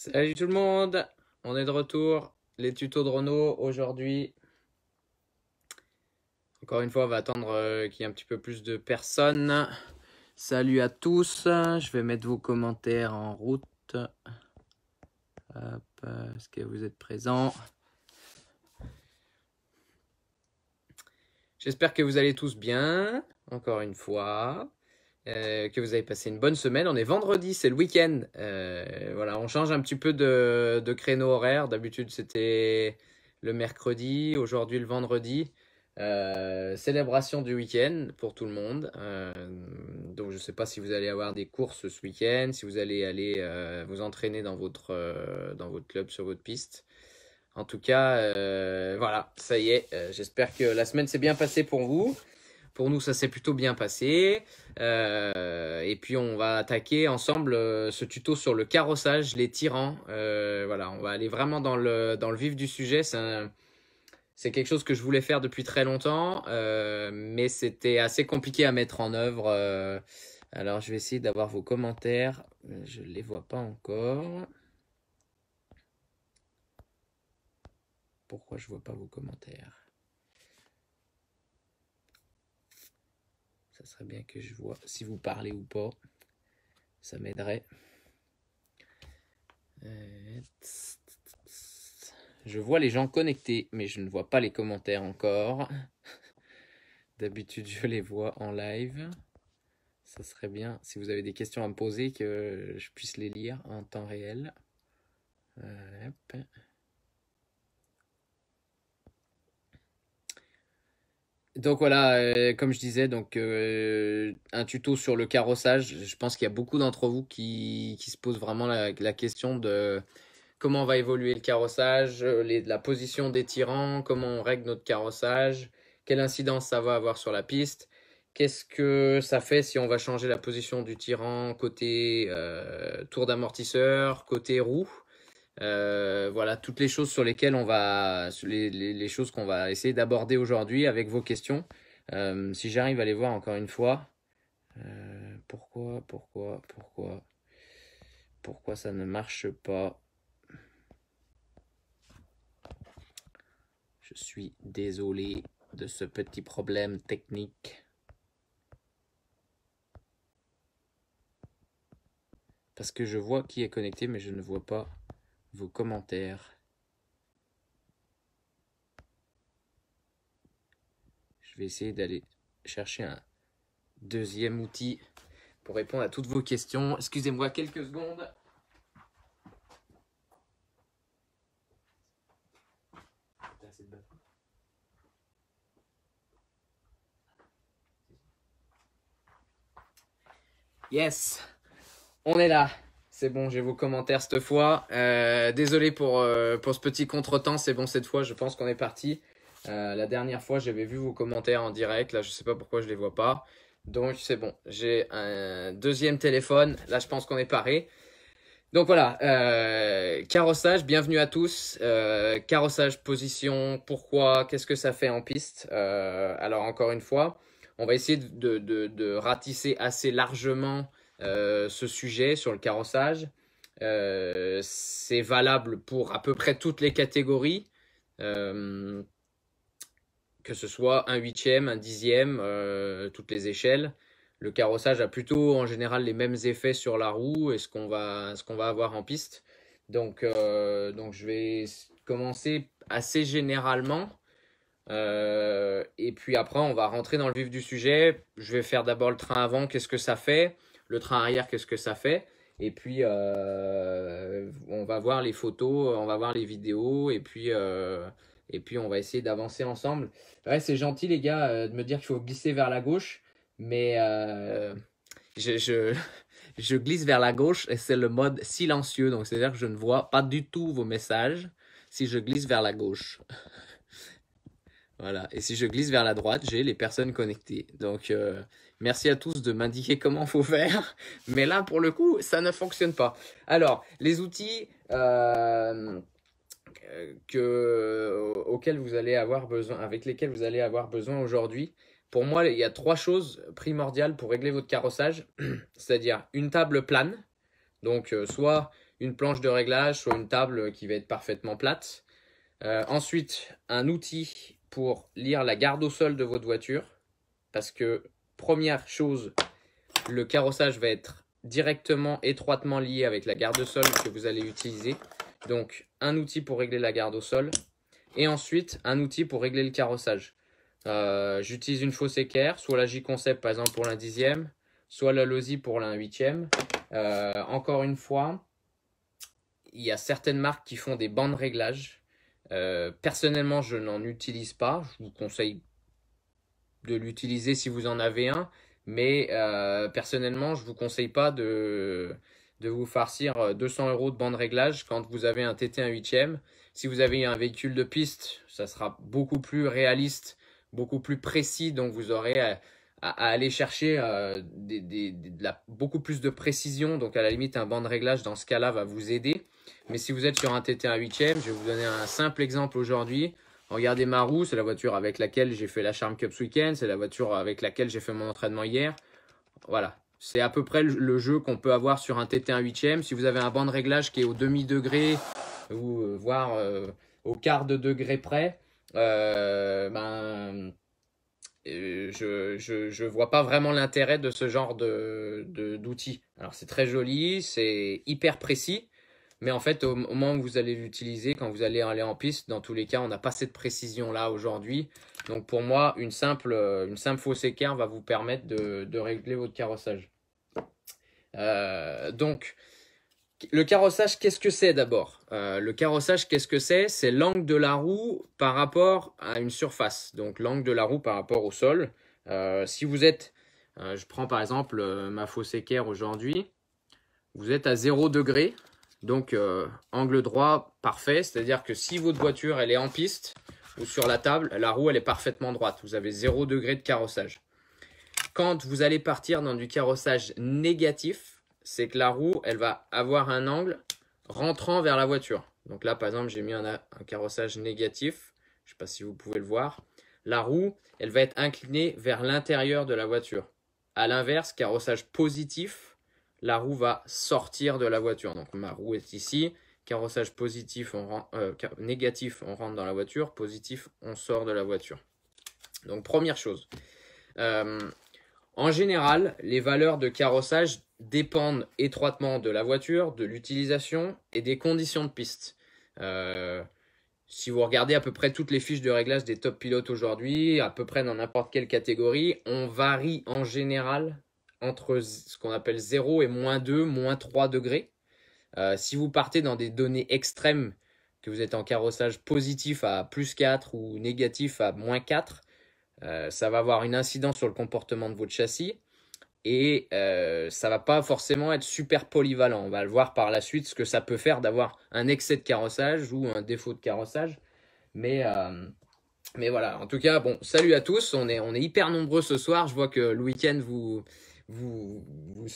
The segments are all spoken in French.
Salut tout le monde, on est de retour, les tutos de Renault aujourd'hui. Encore une fois, on va attendre euh, qu'il y ait un petit peu plus de personnes. Salut à tous, je vais mettre vos commentaires en route. Est-ce que vous êtes présents J'espère que vous allez tous bien, encore une fois. Euh, que vous avez passé une bonne semaine. On est vendredi, c'est le week-end. Euh, voilà, on change un petit peu de, créneau horaire. D'habitude, c'était le mercredi, aujourd'hui le vendredi. Euh, célébration du week-end pour tout le monde. donc, je ne sais pas si vous allez avoir des courses ce week-end, si vous allez aller vous entraîner dans votre, dans votre club, sur votre piste. En tout cas, voilà, ça y est. J'espère que la semaine s'est bien passée pour vous. Pour nous, ça s'est plutôt bien passé. Euh, et puis, on va attaquer ensemble euh, ce tuto sur le carrossage, les tyrans. Euh, voilà, on va aller vraiment dans le, dans le vif du sujet. C'est quelque chose que je voulais faire depuis très longtemps, mais c'était assez compliqué à mettre en œuvre. alors, je vais essayer d'avoir vos commentaires. Je ne les vois pas encore. Pourquoi je ne vois pas vos commentaires serait bien que je vois si vous parlez ou pas. Ça m'aiderait. Euh, je vois les gens connectés, mais je ne vois pas les commentaires encore. D'habitude, je les vois en live. Ça serait bien, si vous avez des questions à me poser, que je puisse les lire en temps réel. Euh, hop. Donc voilà, euh, comme je disais, donc euh, un tuto sur le carrossage. Je pense qu'il y a beaucoup d'entre vous qui, se posent vraiment la, question de comment va évoluer le carrossage, euh, la position des tirants, comment on règle notre carrossage, quelle incidence ça va avoir sur la piste, qu'est-ce que ça fait si on va changer la position du tirant côté tour d'amortisseur, côté roue. Euh, voilà toutes les choses sur lesquelles on va les, les, choses qu'on va essayer d'aborder aujourd'hui avec vos questions euh, si j'arrive à les voir encore une fois euh, pourquoi pourquoi pourquoi pourquoi ça ne marche pas je suis désolé de ce petit problème technique parce que je vois qui est connecté mais je ne vois pas vos commentaires. Je vais essayer d'aller chercher un deuxième outil pour répondre à toutes vos questions. Excusez-moi quelques secondes. Yes, on est là. C'est bon, j'ai vos commentaires cette fois. Euh, désolé pour, euh, pour ce petit contretemps, c'est bon cette fois, je pense qu'on est parti. Euh, la dernière fois, j'avais vu vos commentaires en direct, là je ne sais pas pourquoi je les vois pas. Donc c'est bon, j'ai un deuxième téléphone, là je pense qu'on est paré. Donc voilà, carrossage, bienvenue à tous. carrossage, position, pourquoi, qu'est-ce que ça fait en piste Alors encore une fois, on va essayer de, de, de ratisser assez largement euh, ce sujet sur le carrossage. Euh, c'est valable pour à peu près toutes les catégories, euh, que ce soit un huitième, un dixième, toutes les échelles le carrossage a plutôt en général les mêmes effets sur la roue et ce qu'on va, qu'on va, avoir en piste. Donc, donc, je vais commencer assez généralement. et puis après, on va rentrer dans le vif du sujet. Je vais faire d'abord le train avant, qu'est-ce que ça fait le train arrière, qu'est-ce que ça fait. Et puis, euh, on va voir les photos, on va voir les vidéos, et puis, euh, et puis on va essayer d'avancer ensemble. Ouais, c'est gentil, les gars, euh, de me dire qu'il faut glisser vers la gauche, mais je, je, je, glisse vers la gauche et c'est le mode silencieux. Donc, c'est-à-dire que je ne vois pas du tout vos messages si je glisse vers la gauche. voilà. Et si je glisse vers la droite, j'ai les personnes connectées. Donc, Merci à tous de m'indiquer comment faut faire. Mais là, pour le coup, ça ne fonctionne pas. Alors, les outils euh, auxquels vous allez avoir besoin, avec lesquels vous allez avoir besoin aujourd'hui, pour moi, il y a trois choses primordiales pour régler votre carrossage, c'est-à-dire une table plane, donc euh, soit une planche de réglage, soit une table qui va être parfaitement plate. Euh, ensuite, un outil pour lire la garde au sol de votre voiture, parce que Première chose, le carrossage va être directement étroitement lié avec la garde sol que vous allez utiliser. Donc un outil pour régler la garde au sol et ensuite un outil pour régler le carrossage. Euh, j'utilise une fausse équerre, soit la J-Concept par exemple pour l'un dixième, soit la Lozi pour l'un huitième. Euh, encore une fois, il y a certaines marques qui font des bandes réglages. Euh, personnellement, je n'en utilise pas. Je vous conseille de l'utiliser si vous en avez un. Mais euh, personnellement, je ne vous conseille pas de, de vous farcir 200 euh, euros de bande réglage quand vous avez un TT 1 8 e Si vous avez un véhicule de piste, ça sera beaucoup plus réaliste, beaucoup plus précis. Donc vous aurez à, aller chercher euh, beaucoup plus de précision. Donc à la limite, un de réglage dans ce cas-là va vous aider. Mais si vous êtes sur un TT 1 8 e je vais vous donner un simple exemple aujourd'hui. Regardez ma roue, c'est la voiture avec laquelle j'ai fait la Charm Cup ce week-end, c'est la voiture avec laquelle j'ai fait mon entraînement hier. Voilà, c'est à peu près le jeu qu'on peut avoir sur un TT1 8ème. Si vous avez un banc de réglage qui est au demi-degré, ou euh, voire euh, au quart de degré près, euh, ben, je, je, vois pas vraiment l'intérêt de ce genre d'outil. De, Alors c'est très joli, c'est hyper précis, mais en fait, au, moment où vous allez l'utiliser, quand vous allez aller en piste, dans tous les cas, on n'a pas cette précision-là aujourd'hui. Donc pour moi, une simple, euh, une simple fausse équerre va vous permettre de, régler votre carrossage. Euh, donc, le carrossage, qu'est-ce que c'est d'abord euh, Le carrossage, qu'est-ce que c'est C'est l'angle de la roue par rapport à une surface, donc l'angle de la roue par rapport au sol. si vous êtes, je prends par exemple ma fausse équerre aujourd'hui, vous êtes à 0 degré, donc, euh, angle droit parfait, c'est-à-dire que si votre voiture elle est en piste ou sur la table, la roue elle est parfaitement droite. Vous avez 0 degré de carrossage. Quand vous allez partir dans du carrossage négatif, c'est que la roue elle va avoir un angle rentrant vers la voiture. Donc là, par exemple, j'ai mis un, carrossage négatif. Je ne sais pas si vous pouvez le voir. La roue, elle va être inclinée vers l'intérieur de la voiture. À l'inverse, carrossage positif, la roue va sortir de la voiture. Donc ma roue est ici, carrossage positif, on euh, négatif, on rentre dans la voiture, positif, on sort de la voiture. Donc première chose. Euh, en général, les valeurs de carrossage dépendent étroitement de la voiture, de l'utilisation et des conditions de piste. Euh, si vous regardez à peu près toutes les fiches de réglage des top pilotes aujourd'hui, à peu près dans n'importe quelle catégorie, on varie en général entre ce qu'on appelle 0 et moins 2, moins 3 degrés. Euh, si vous partez dans des données extrêmes, que vous êtes en carrossage positif à plus 4 ou négatif à moins 4, euh, ça va avoir une incidence sur le comportement de votre châssis et euh, ça va pas forcément être super polyvalent. On va le voir par la suite ce que ça peut faire d'avoir un excès de carrossage ou un défaut de carrossage. Mais, euh, mais voilà, en tout cas, bon, salut à tous. On est, on est hyper nombreux ce soir. Je vois que le week-end vous, vous, vous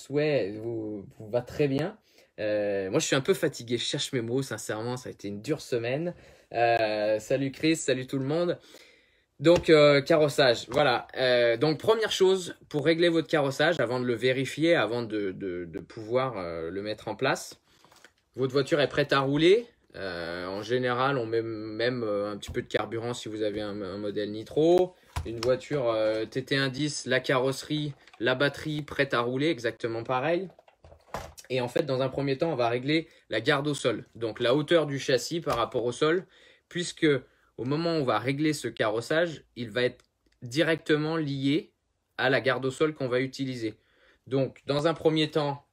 vous, va très bien. Euh, moi, je suis un peu fatigué, je cherche mes mots, sincèrement, ça a été une dure semaine. Euh, salut Chris, salut tout le monde. Donc, euh, carrossage, voilà. donc, première chose, pour régler votre carrossage, avant de le vérifier, avant de, pouvoir le mettre en place, votre voiture est prête à rouler. en général, on met même un petit peu de carburant si vous avez un modèle nitro une voiture tt euh, 10 la carrosserie, la batterie prête à rouler, exactement pareil. Et en fait, dans un premier temps, on va régler la garde au sol, donc la hauteur du châssis par rapport au sol, puisque au moment où on va régler ce carrossage, il va être directement lié à la garde au sol qu'on va utiliser. Donc, dans un premier temps,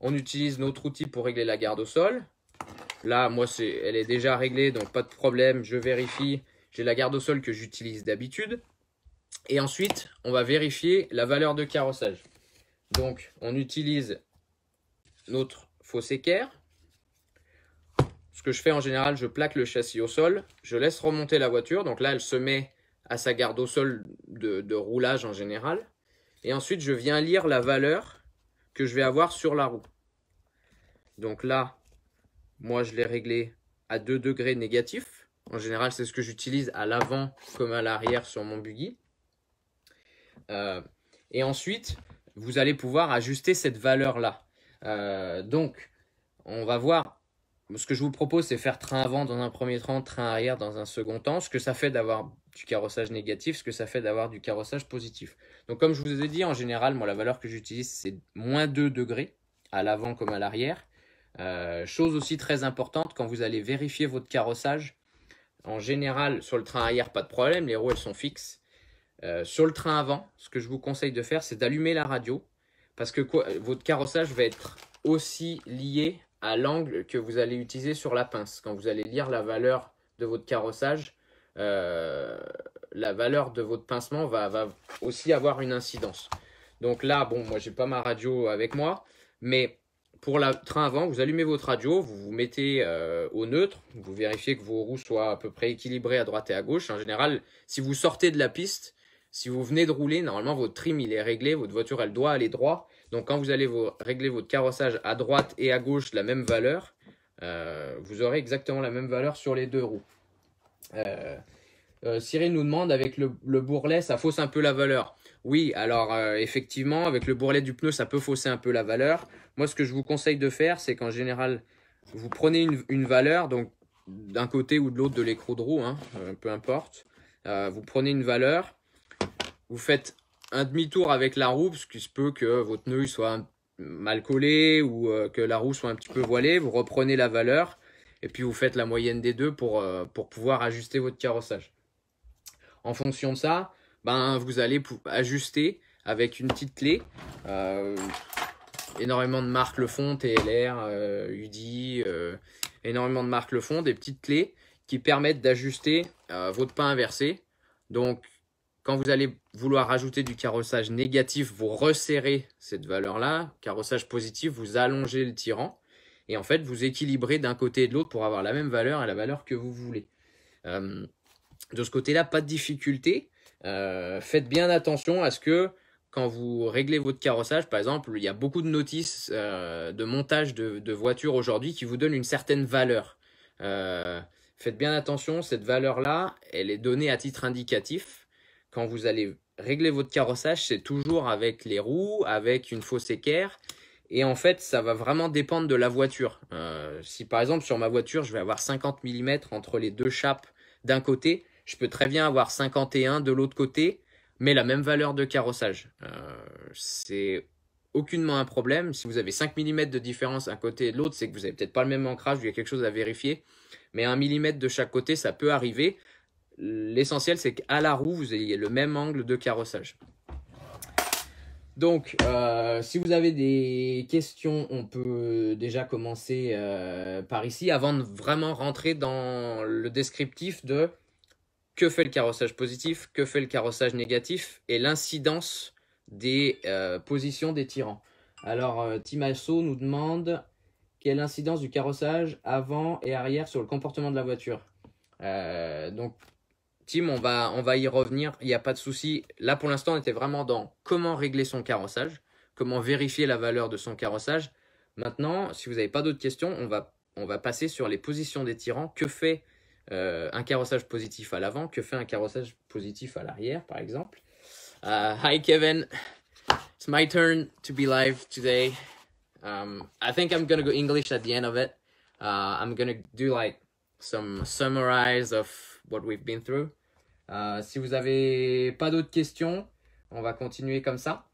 on utilise notre outil pour régler la garde au sol. Là, moi, elle est déjà réglée, donc pas de problème, je vérifie la garde au sol que j'utilise d'habitude. Et ensuite, on va vérifier la valeur de carrossage. Donc, on utilise notre fausse équerre. Ce que je fais en général, je plaque le châssis au sol, je laisse remonter la voiture. Donc là, elle se met à sa garde au sol de, de roulage en général. Et ensuite, je viens lire la valeur que je vais avoir sur la roue. Donc là, moi, je l'ai réglé à 2 degrés négatifs. En général, c'est ce que j'utilise à l'avant comme à l'arrière sur mon buggy. Euh, et ensuite, vous allez pouvoir ajuster cette valeur-là. Euh, donc, on va voir. Ce que je vous propose, c'est faire train avant dans un premier temps, train arrière dans un second temps. Ce que ça fait d'avoir du carrossage négatif, ce que ça fait d'avoir du carrossage positif. Donc, comme je vous ai dit, en général, moi, la valeur que j'utilise, c'est moins 2 degrés, à l'avant comme à l'arrière. Euh, chose aussi très importante, quand vous allez vérifier votre carrossage, en général, sur le train arrière, pas de problème, les roues elles sont fixes. Euh, sur le train avant, ce que je vous conseille de faire, c'est d'allumer la radio parce que votre carrossage va être aussi lié à l'angle que vous allez utiliser sur la pince. Quand vous allez lire la valeur de votre carrossage, euh, la valeur de votre pincement va, va, aussi avoir une incidence. Donc là, bon, moi, j'ai pas ma radio avec moi, mais pour le train avant, vous allumez votre radio, vous vous mettez euh, au neutre, vous vérifiez que vos roues soient à peu près équilibrées à droite et à gauche. En général, si vous sortez de la piste, si vous venez de rouler, normalement votre trim il est réglé, votre voiture elle doit aller droit. Donc quand vous allez régler votre carrossage à droite et à gauche la même valeur, euh, vous aurez exactement la même valeur sur les deux roues. Euh, Cyril nous demande avec le, le bourrelet, ça fausse un peu la valeur. Oui, alors euh, effectivement, avec le bourrelet du pneu, ça peut fausser un peu la valeur. Moi, ce que je vous conseille de faire, c'est qu'en général, vous prenez une, valeur, donc d'un côté ou de l'autre de l'écrou de roue, hein, euh, peu importe. Euh, vous prenez une valeur, vous faites un demi-tour avec la roue, parce qu'il se peut que votre pneu soit mal collé ou que la roue soit un petit peu voilée. Vous reprenez la valeur et puis vous faites la moyenne des deux pour pouvoir ajuster votre carrossage. En fonction de ça, ben, vous allez ajuster avec une petite clé. Euh, énormément de marques le font, TLR, UDI, euh, euh, énormément de marques le font, des petites clés qui permettent d'ajuster votre pas inversé. Donc, quand vous allez vouloir ajouter du carrossage négatif, vous resserrez cette valeur-là. Carrossage positif, vous allongez le tirant. Et en fait, vous équilibrez d'un côté et de l'autre pour avoir la même valeur et la valeur que vous voulez. de ce côté-là, pas de difficulté. Euh, faites bien attention à ce que quand vous réglez votre carrossage, par exemple, il y a beaucoup de notices euh, de montage de, voitures aujourd'hui qui vous donnent une certaine valeur. Euh, faites bien attention, cette valeur-là, elle est donnée à titre indicatif. Quand vous allez régler votre carrossage, c'est toujours avec les roues, avec une fausse équerre. Et en fait, ça va vraiment dépendre de la voiture. si par exemple sur ma voiture, je vais avoir 50 mm entre les deux chapes d'un côté, je peux très bien avoir 51 de l'autre côté, mais la même valeur de carrossage. Euh, c'est aucunement un problème. Si vous avez 5 mm de différence d'un côté et de l'autre, c'est que vous n'avez peut-être pas le même ancrage, il y a quelque chose à vérifier. Mais 1 mm de chaque côté, ça peut arriver. L'essentiel, c'est qu'à la roue, vous ayez le même angle de carrossage. Donc, euh, si vous avez des questions, on peut déjà commencer euh, par ici avant de vraiment rentrer dans le descriptif de que fait le carrossage positif, que fait le carrossage négatif et l'incidence des euh, positions des tirants. Alors, euh, Tim Asso nous demande quelle incidence du carrossage avant et arrière sur le comportement de la voiture. Euh, donc, Tim, on va, on va y revenir, il n'y a pas de souci. Là, pour l'instant, on était vraiment dans comment régler son carrossage, comment vérifier la valeur de son carrossage. Maintenant, si vous n'avez pas d'autres questions, on va, on va passer sur les positions des tirants. Que fait euh, un carrossage positif à l'avant que fait un carrossage positif à l'arrière, par exemple. Euh, hi Kevin, it's my turn to be live today. Um, I think I'm gonna go English at the end of it. Uh, I'm gonna do like some summarize of what we've been through. Uh, si vous avez pas d'autres questions, on va continuer comme ça.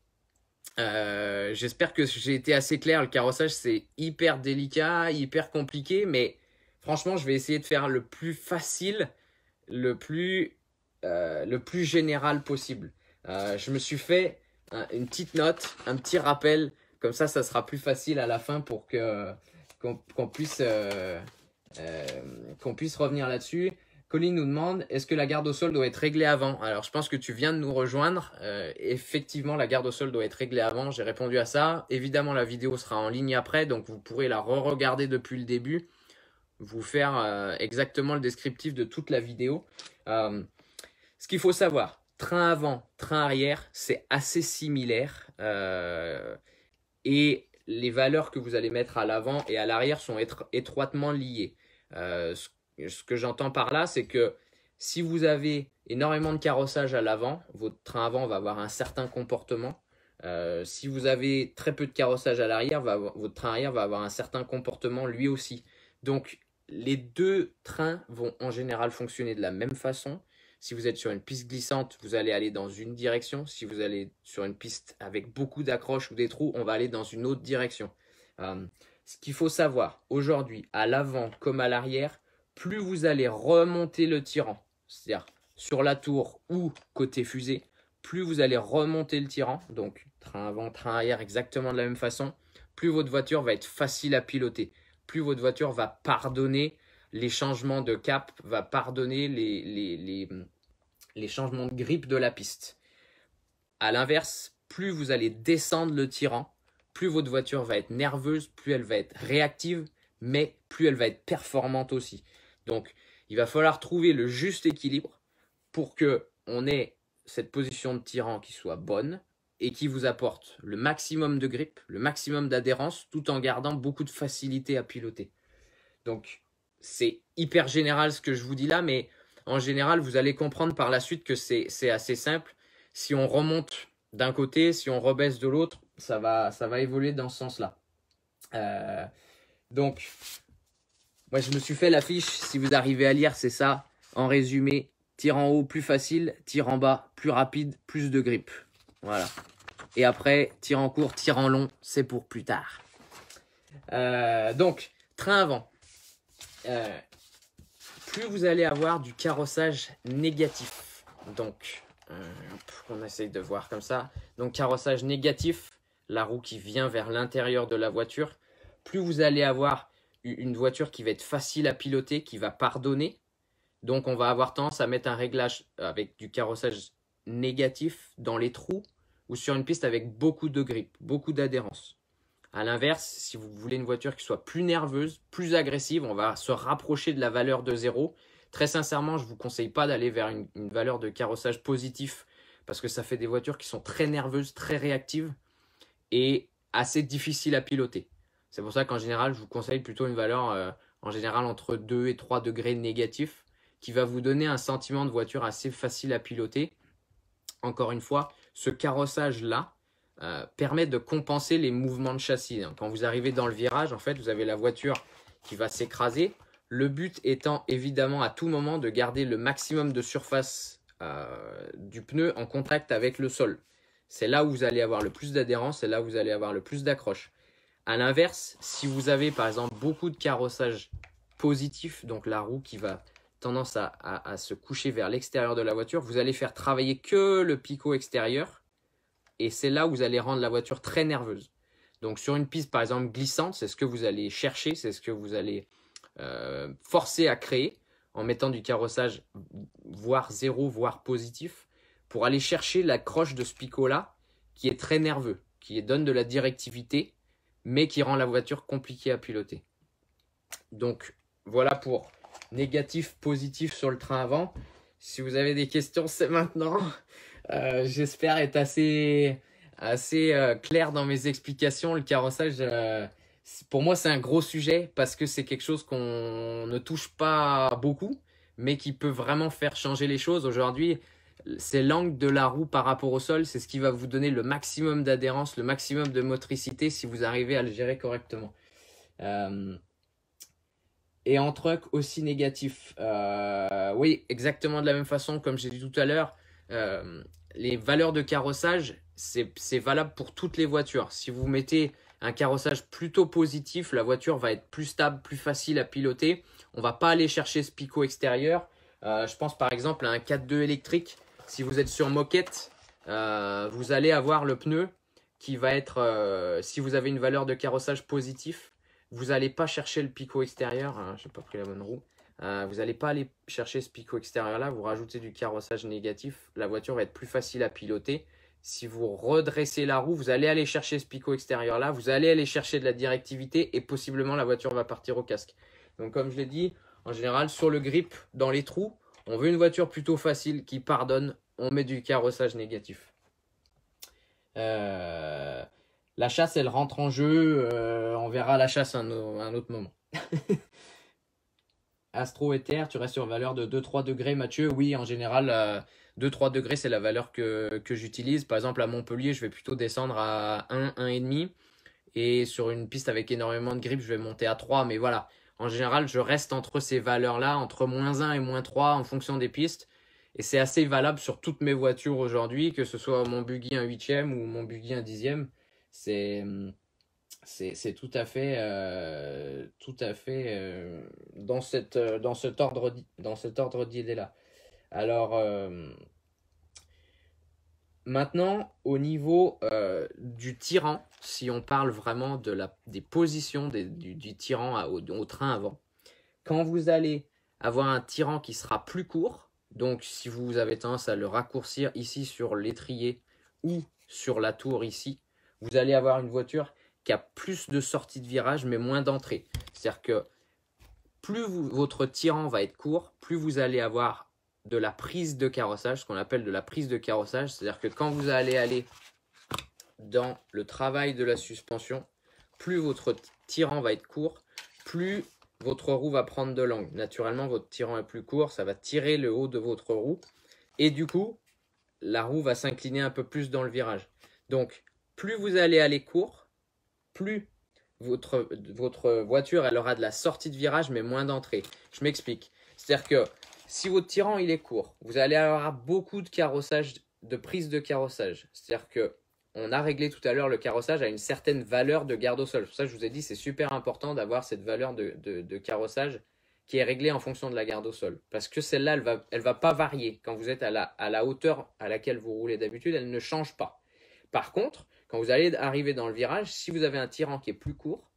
Euh, j'espère que j'ai été assez clair. Le carrossage, c'est hyper délicat, hyper compliqué, mais Franchement, je vais essayer de faire le plus facile, le plus, euh, le plus général possible. Euh, je me suis fait une petite note, un petit rappel. Comme ça, ça sera plus facile à la fin pour que qu'on puisse, euh, qu'on puisse revenir là-dessus. Colin nous demande est-ce que la garde au sol doit être réglée avant Alors, je pense que tu viens de nous rejoindre. effectivement, la garde au sol doit être réglée avant. J'ai répondu à ça. Évidemment, la vidéo sera en ligne après, donc vous pourrez la re-regarder depuis le début vous faire euh, exactement le descriptif de toute la vidéo. Euh, ce qu'il faut savoir, train avant, train arrière, c'est assez similaire. Euh, et les valeurs que vous allez mettre à l'avant et à l'arrière sont étroitement liées. ce, que j'entends par là, c'est que si vous avez énormément de carrossage à l'avant, votre train avant va avoir un certain comportement. si vous avez très peu de carrossage à l'arrière, votre train arrière va avoir un certain comportement lui aussi. Donc, les deux trains vont en général fonctionner de la même façon. Si vous êtes sur une piste glissante, vous allez aller dans une direction. Si vous allez sur une piste avec beaucoup d'accroches ou des trous, on va aller dans une autre direction. Euh, ce qu'il faut savoir aujourd'hui, à l'avant comme à l'arrière, plus vous allez remonter le tirant, c'est-à-dire sur la tour ou côté fusée, plus vous allez remonter le tirant, donc train avant, train arrière, exactement de la même façon, plus votre voiture va être facile à piloter plus votre voiture va pardonner les changements de cap, va pardonner les, les, les, changements de grippe de la piste. À l'inverse, plus vous allez descendre le tirant, plus votre voiture va être nerveuse, plus elle va être réactive, mais plus elle va être performante aussi. Donc, il va falloir trouver le juste équilibre pour que on ait cette position de tirant qui soit bonne, et qui vous apporte le maximum de grip, le maximum d'adhérence, tout en gardant beaucoup de facilité à piloter. Donc, c'est hyper général ce que je vous dis là, mais en général, vous allez comprendre par la suite que c'est assez simple. Si on remonte d'un côté, si on rebaisse de l'autre, ça va, ça va évoluer dans ce sens-là. Euh, donc, moi, je me suis fait l'affiche. Si vous arrivez à lire, c'est ça. En résumé, tir en haut, plus facile. Tir en bas, plus rapide, plus de grip. Voilà. Et après, tir en court, tir en long, c'est pour plus tard. Euh, donc, train avant. Euh, plus vous allez avoir du carrossage négatif. Donc, euh, on essaye de voir comme ça. Donc, carrossage négatif, la roue qui vient vers l'intérieur de la voiture. Plus vous allez avoir une voiture qui va être facile à piloter, qui va pardonner. Donc, on va avoir tendance à mettre un réglage avec du carrossage négatif dans les trous ou sur une piste avec beaucoup de grippe, beaucoup d'adhérence. À l'inverse, si vous voulez une voiture qui soit plus nerveuse, plus agressive, on va se rapprocher de la valeur de zéro. Très sincèrement, je ne vous conseille pas d'aller vers une, valeur de carrossage positif parce que ça fait des voitures qui sont très nerveuses, très réactives et assez difficiles à piloter. C'est pour ça qu'en général, je vous conseille plutôt une valeur euh, en général entre 2 et 3 degrés négatifs qui va vous donner un sentiment de voiture assez facile à piloter. Encore une fois, ce carrossage-là euh, permet de compenser les mouvements de châssis. Quand vous arrivez dans le virage, en fait, vous avez la voiture qui va s'écraser. Le but étant évidemment à tout moment de garder le maximum de surface euh, du pneu en contact avec le sol. C'est là où vous allez avoir le plus d'adhérence, c'est là où vous allez avoir le plus d'accroche. A l'inverse, si vous avez par exemple beaucoup de carrossage positif, donc la roue qui va tendance à, se coucher vers l'extérieur de la voiture, vous allez faire travailler que le picot extérieur et c'est là où vous allez rendre la voiture très nerveuse. Donc sur une piste par exemple glissante, c'est ce que vous allez chercher, c'est ce que vous allez euh, forcer à créer en mettant du carrossage voire zéro, voire positif, pour aller chercher la croche de ce picot-là qui est très nerveux, qui donne de la directivité, mais qui rend la voiture compliquée à piloter. Donc voilà pour négatif, positif sur le train avant. Si vous avez des questions, c'est maintenant. Euh, j'espère être assez, assez euh, clair dans mes explications. Le carrossage, euh, pour moi, c'est un gros sujet parce que c'est quelque chose qu'on ne touche pas beaucoup, mais qui peut vraiment faire changer les choses. Aujourd'hui, c'est l'angle de la roue par rapport au sol, c'est ce qui va vous donner le maximum d'adhérence, le maximum de motricité si vous arrivez à le gérer correctement et en truck aussi négatif. Euh, oui, exactement de la même façon, comme j'ai dit tout à l'heure, euh, les valeurs de carrossage, c'est valable pour toutes les voitures. Si vous mettez un carrossage plutôt positif, la voiture va être plus stable, plus facile à piloter. On ne va pas aller chercher ce picot extérieur. Euh, je pense par exemple à un 4-2 électrique. Si vous êtes sur moquette, vous allez avoir le pneu qui va être, si vous avez une valeur de carrossage positif, vous n'allez pas chercher le picot extérieur. Hein, je n'ai pas pris la bonne roue. Euh, vous n'allez pas aller chercher ce picot extérieur là. Vous rajoutez du carrossage négatif. La voiture va être plus facile à piloter. Si vous redressez la roue, vous allez aller chercher ce picot extérieur là. Vous allez aller chercher de la directivité et possiblement la voiture va partir au casque. Donc comme je l'ai dit, en général sur le grip, dans les trous, on veut une voiture plutôt facile qui pardonne. On met du carrossage négatif. Euh, la chasse, elle rentre en jeu. Euh, on verra la chasse à un, autre moment. Astro et terre, tu restes sur valeur de 2-3 degrés, Mathieu. Oui, en général, 2-3 euh, degrés, c'est la valeur que, que j'utilise. Par exemple, à Montpellier, je vais plutôt descendre à 1, 1,5. Et sur une piste avec énormément de grip, je vais monter à 3. Mais voilà, en général, je reste entre ces valeurs-là, entre moins 1 et moins 3 en fonction des pistes. Et c'est assez valable sur toutes mes voitures aujourd'hui, que ce soit mon buggy un huitième ou mon buggy un dixième. Hum, c'est c'est tout à fait, euh, tout à fait euh, dans, cette, euh, dans cet ordre, dans cet ordre d'idée-là. Alors, maintenant, au niveau du tyran, si on parle vraiment de la, des positions du, tyran au, au, train avant, quand vous allez avoir un tyran qui sera plus court, donc si vous avez tendance à le raccourcir ici sur l'étrier ou sur la tour ici, vous allez avoir une voiture qui a plus de sorties de virage mais moins d'entrées. C'est-à-dire que plus votre tirant va être court, plus vous allez avoir de la prise de carrossage, ce qu'on appelle de la prise de carrossage. C'est-à-dire que quand vous allez aller dans le travail de la suspension, plus votre tirant va être court, plus votre roue va prendre de l'angle. Naturellement, votre tirant est plus court, ça va tirer le haut de votre roue. Et du coup, la roue va s'incliner un peu plus dans le virage. Donc, plus vous allez aller court, plus votre, votre voiture elle aura de la sortie de virage mais moins d'entrée. Je m'explique. C'est-à-dire que si votre tirant il est court, vous allez avoir beaucoup de carrossage, de prise de carrossage. C'est-à-dire que on a réglé tout à l'heure le carrossage à une certaine valeur de garde au sol. Pour ça, je vous ai dit, c'est super important d'avoir cette valeur de, carrossage qui est réglée en fonction de la garde au sol. Parce que celle-là, elle va, elle va pas varier. Quand vous êtes à la, à la hauteur à laquelle vous roulez d'habitude, elle ne change pas. Par contre, quand vous allez arriver dans le virage, si vous avez un tirant qui est plus court,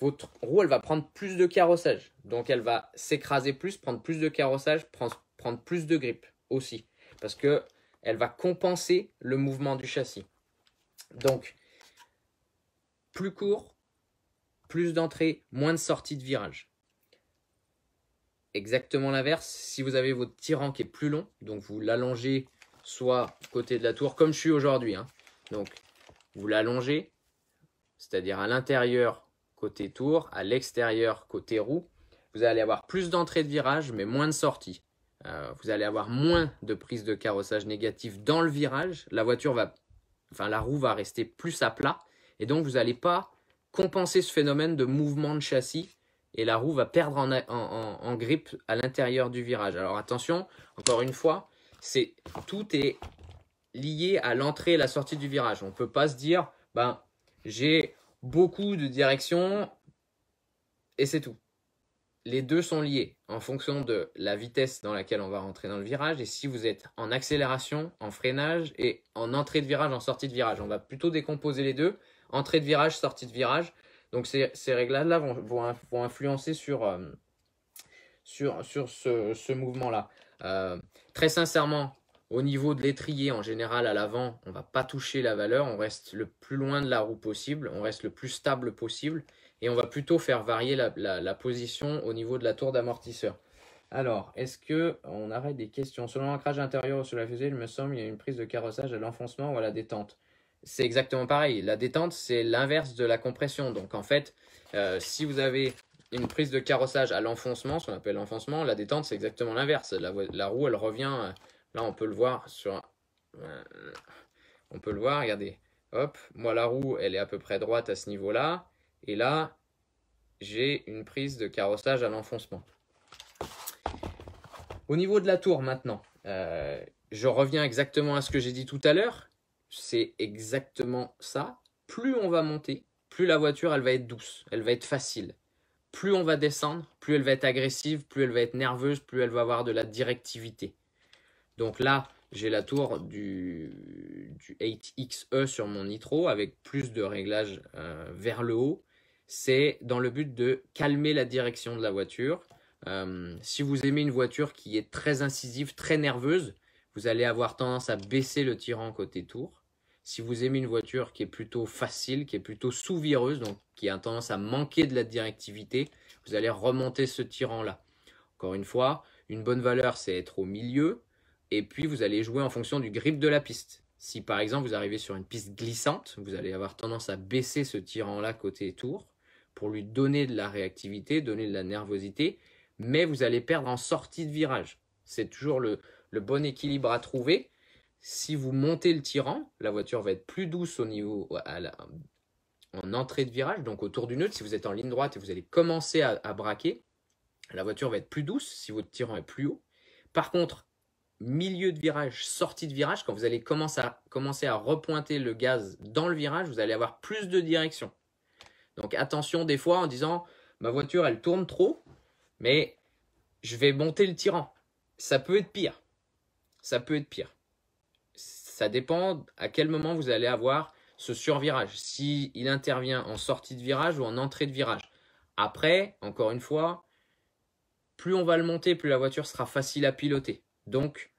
votre roue, elle va prendre plus de carrossage. Donc, elle va s'écraser plus, prendre plus de carrossage, prendre, plus de grippe aussi. Parce que elle va compenser le mouvement du châssis. Donc, plus court, plus d'entrée, moins de sortie de virage. Exactement l'inverse, si vous avez votre tirant qui est plus long, donc vous l'allongez soit côté de la tour, comme je suis aujourd'hui. Hein. Donc, vous l'allongez, c'est-à-dire à, l'intérieur côté tour, à l'extérieur côté roue, vous allez avoir plus d'entrée de virage mais moins de sortie. Euh, vous allez avoir moins de prise de carrossage négatif dans le virage. La voiture va, enfin la roue va rester plus à plat et donc vous n'allez pas compenser ce phénomène de mouvement de châssis et la roue va perdre en, grippe à l'intérieur du virage. Alors attention, encore une fois, c'est tout est lié à l'entrée et la sortie du virage. On ne peut pas se dire, ben, j'ai beaucoup de direction et c'est tout. Les deux sont liés en fonction de la vitesse dans laquelle on va rentrer dans le virage et si vous êtes en accélération, en freinage et en entrée de virage, en sortie de virage. On va plutôt décomposer les deux, entrée de virage, sortie de virage. Donc ces, ces réglages-là vont, influencer sur, euh, sur, sur ce, mouvement-là. Euh, très sincèrement, au niveau de l'étrier, en général, à l'avant, on ne va pas toucher la valeur, on reste le plus loin de la roue possible, on reste le plus stable possible, et on va plutôt faire varier la, position au niveau de la tour d'amortisseur. Alors, est-ce que on arrête des questions Selon l'ancrage intérieur ou sur la fusée, il me semble, qu'il y a une prise de carrossage à l'enfoncement ou à la détente. C'est exactement pareil. La détente, c'est l'inverse de la compression. Donc, en fait, euh, si vous avez une prise de carrossage à l'enfoncement, ce qu'on appelle l'enfoncement, la détente, c'est exactement l'inverse. la, roue, elle revient euh, Là, on peut le voir sur... Euh, on peut le voir, regardez. Hop, moi, la roue, elle est à peu près droite à ce niveau-là. Et là, j'ai une prise de carrossage à l'enfoncement. Au niveau de la tour, maintenant, euh, je reviens exactement à ce que j'ai dit tout à l'heure. C'est exactement ça. Plus on va monter, plus la voiture, elle va être douce, elle va être facile plus on va descendre, plus elle va être agressive, plus elle va être nerveuse, plus elle va avoir de la directivité. Donc là, j'ai la tour du, 8XE sur mon nitro avec plus de réglage euh, vers le haut. C'est dans le but de calmer la direction de la voiture. Euh, si vous aimez une voiture qui est très incisive, très nerveuse, vous allez avoir tendance à baisser le tirant côté tour. Si vous aimez une voiture qui est plutôt facile, qui est plutôt sous-vireuse, donc qui a tendance à manquer de la directivité, vous allez remonter ce tirant-là. Encore une fois, une bonne valeur, c'est être au milieu et puis vous allez jouer en fonction du grip de la piste. Si par exemple vous arrivez sur une piste glissante, vous allez avoir tendance à baisser ce tirant-là côté tour pour lui donner de la réactivité, donner de la nervosité, mais vous allez perdre en sortie de virage. C'est toujours le, bon équilibre à trouver. Si vous montez le tirant, la voiture va être plus douce au niveau à en entrée de virage, donc autour du nœud. Si vous êtes en ligne droite et vous allez commencer à, à braquer, la voiture va être plus douce si votre tirant est plus haut. Par contre, milieu de virage, sortie de virage, quand vous allez commencer à, commencer à repointer le gaz dans le virage, vous allez avoir plus de direction. Donc attention des fois en disant ma voiture elle tourne trop, mais je vais monter le tirant. Ça peut être pire. Ça peut être pire. Ça dépend à quel moment vous allez avoir ce survirage, si il intervient en sortie de virage ou en entrée de virage. Après, encore une fois, plus on va le monter, plus la voiture sera facile à piloter. Donc,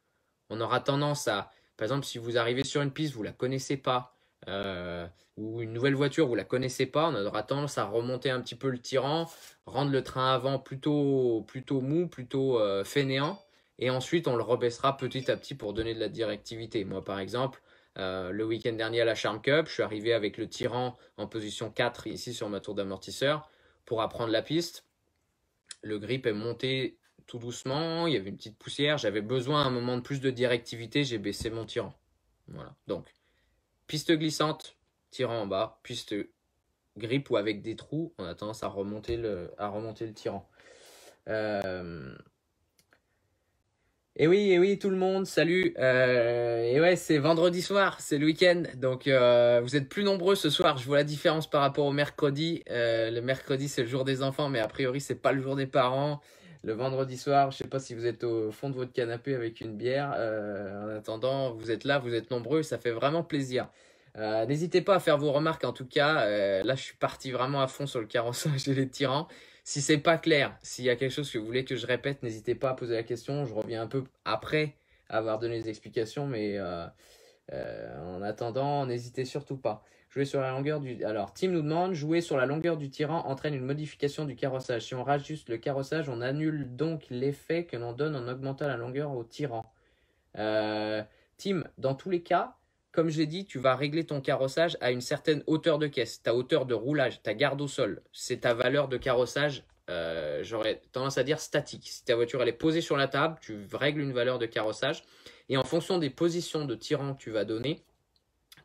on aura tendance à, par exemple, si vous arrivez sur une piste, vous la connaissez pas, euh, ou une nouvelle voiture, vous la connaissez pas, on aura tendance à remonter un petit peu le tirant, rendre le train avant plutôt, plutôt mou, plutôt euh, fainéant, et ensuite on le rebaissera petit à petit pour donner de la directivité. Moi, par exemple, euh, le week-end dernier à la Charm Cup, je suis arrivé avec le tirant en position 4 ici sur ma tour d'amortisseur pour apprendre la piste. Le grip est monté tout doucement, il y avait une petite poussière, j'avais besoin un moment de plus de directivité, j'ai baissé mon tirant. Voilà. Donc, piste glissante, tirant en bas, piste grippe ou avec des trous, on a tendance à remonter le, à remonter le tirant. Euh, et oui, et oui, tout le monde, salut. Euh, et ouais, c'est vendredi soir, c'est le week-end, donc euh, vous êtes plus nombreux ce soir. Je vois la différence par rapport au mercredi. le mercredi, c'est le jour des enfants, mais a priori, c'est pas le jour des parents le vendredi soir, je ne sais pas si vous êtes au fond de votre canapé avec une bière. Euh, en attendant, vous êtes là, vous êtes nombreux, ça fait vraiment plaisir. Euh, n'hésitez pas à faire vos remarques en tout cas. Euh, là, je suis parti vraiment à fond sur le carrossage et les tyrans. Si c'est pas clair, s'il y a quelque chose que vous voulez que je répète, n'hésitez pas à poser la question. Je reviens un peu après avoir donné les explications, mais en attendant, n'hésitez surtout pas. Jouer sur la longueur du. Alors, Tim nous demande jouer sur la longueur du tirant entraîne une modification du carrossage. Si on rajuste le carrossage, on annule donc l'effet que l'on donne en augmentant la longueur au tirant. Euh, » Tim, dans tous les cas, comme j'ai dit, tu vas régler ton carrossage à une certaine hauteur de caisse, ta hauteur de roulage, ta garde au sol. C'est ta valeur de carrossage, euh, j'aurais tendance à dire statique. Si ta voiture elle est posée sur la table, tu règles une valeur de carrossage. Et en fonction des positions de tirant que tu vas donner,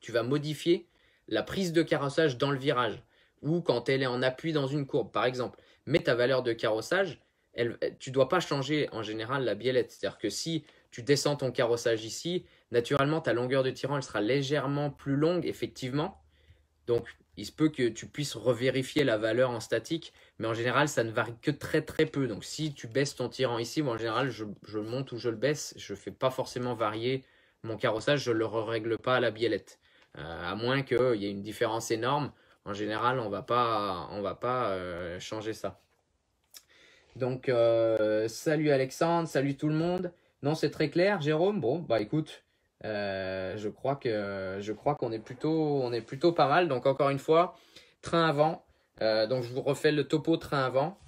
tu vas modifier la prise de carrossage dans le virage ou quand elle est en appui dans une courbe, par exemple. Mais ta valeur de carrossage, tu ne dois pas changer en général la biellette. C'est-à-dire que si tu descends ton carrossage ici, naturellement, ta longueur de tirant, elle sera légèrement plus longue, effectivement. Donc, il se peut que tu puisses revérifier la valeur en statique, mais en général, ça ne varie que très très peu. Donc, si tu baisses ton tirant ici, en général, je, monte ou je le baisse, je ne fais pas forcément varier mon carrossage, je ne le règle pas à la biellette. Euh, à moins qu'il y ait une différence énorme, en général, on va pas, va pas euh, changer ça. Donc, euh, salut Alexandre, salut tout le monde. Non, c'est très clair, Jérôme. Bon, bah écoute, je crois que je qu'on est plutôt on est plutôt pas mal. Donc encore une fois, train avant. donc je vous refais le topo train avant.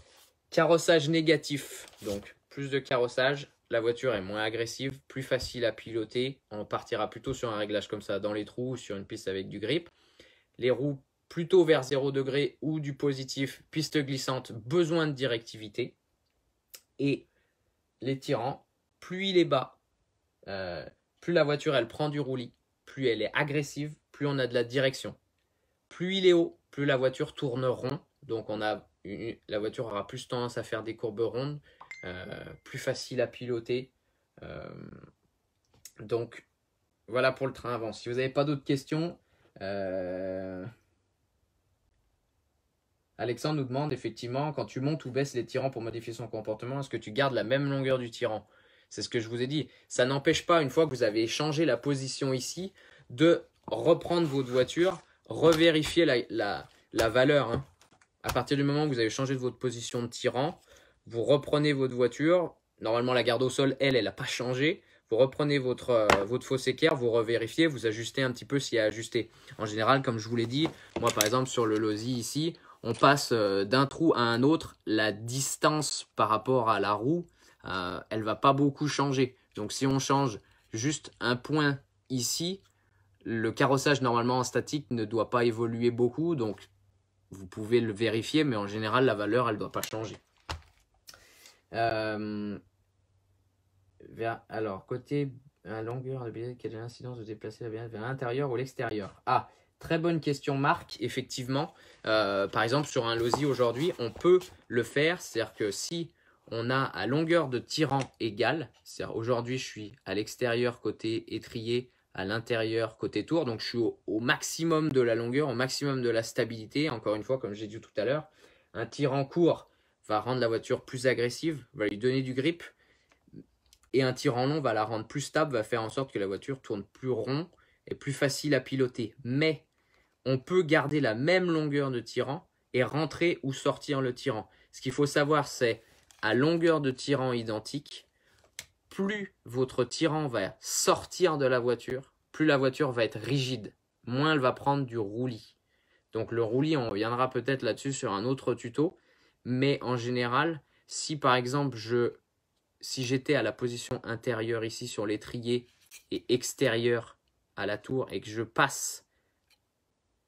Carrossage négatif. Donc plus de carrossage, la voiture est moins agressive, plus facile à piloter. On partira plutôt sur un réglage comme ça dans les trous ou sur une piste avec du grip. Les roues plutôt vers 0 degré ou du positif, piste glissante, besoin de directivité. Et les tirants, plus il est bas, euh, plus la voiture elle prend du roulis, plus elle est agressive, plus on a de la direction. Plus il est haut, plus la voiture tourne rond, donc on a la voiture aura plus tendance à faire des courbes rondes euh, plus facile à piloter. Euh, donc voilà pour le train avant. Si vous n'avez pas d'autres questions, euh, Alexandre nous demande effectivement, quand tu montes ou baisses les tirants pour modifier son comportement, est-ce que tu gardes la même longueur du tirant C'est ce que je vous ai dit. Ça n'empêche pas, une fois que vous avez changé la position ici, de reprendre votre voiture, revérifier la, valeur. Hein. À partir du moment où vous avez changé de votre position de tirant, vous reprenez votre voiture. Normalement, la garde au sol, elle, elle n'a pas changé. Vous reprenez votre, euh, votre fausse équerre, vous revérifiez, vous ajustez un petit peu s'il y a ajusté. En général, comme je vous l'ai dit, moi par exemple sur le losi ici, on passe euh, d'un trou à un autre. La distance par rapport à la roue, euh, elle va pas beaucoup changer. Donc si on change juste un point ici, le carrossage normalement en statique ne doit pas évoluer beaucoup. Donc vous pouvez le vérifier, mais en général, la valeur, elle ne doit pas changer. Euh, vers, alors, côté longueur de billet, quelle est l'incidence de déplacer la billet vers l'intérieur ou l'extérieur Ah, très bonne question, Marc. Effectivement, euh, par exemple, sur un losi aujourd'hui, on peut le faire. C'est-à-dire que si on a à longueur de tirant égale, c'est-à-dire aujourd'hui, je suis à l'extérieur côté étrier, à l'intérieur côté tour, donc je suis au, au, maximum de la longueur, au maximum de la stabilité. Encore une fois, comme j'ai dit tout à l'heure, un tirant court va rendre la voiture plus agressive, va lui donner du grip. Et un tirant long va la rendre plus stable, va faire en sorte que la voiture tourne plus rond et plus facile à piloter. Mais on peut garder la même longueur de tirant et rentrer ou sortir le tirant. Ce qu'il faut savoir, c'est à longueur de tirant identique, plus votre tirant va sortir de la voiture, plus la voiture va être rigide, moins elle va prendre du roulis. Donc le roulis, on reviendra peut-être là-dessus sur un autre tuto, mais en général, si par exemple je si j'étais à la position intérieure ici sur l'étrier et extérieure à la tour et que je passe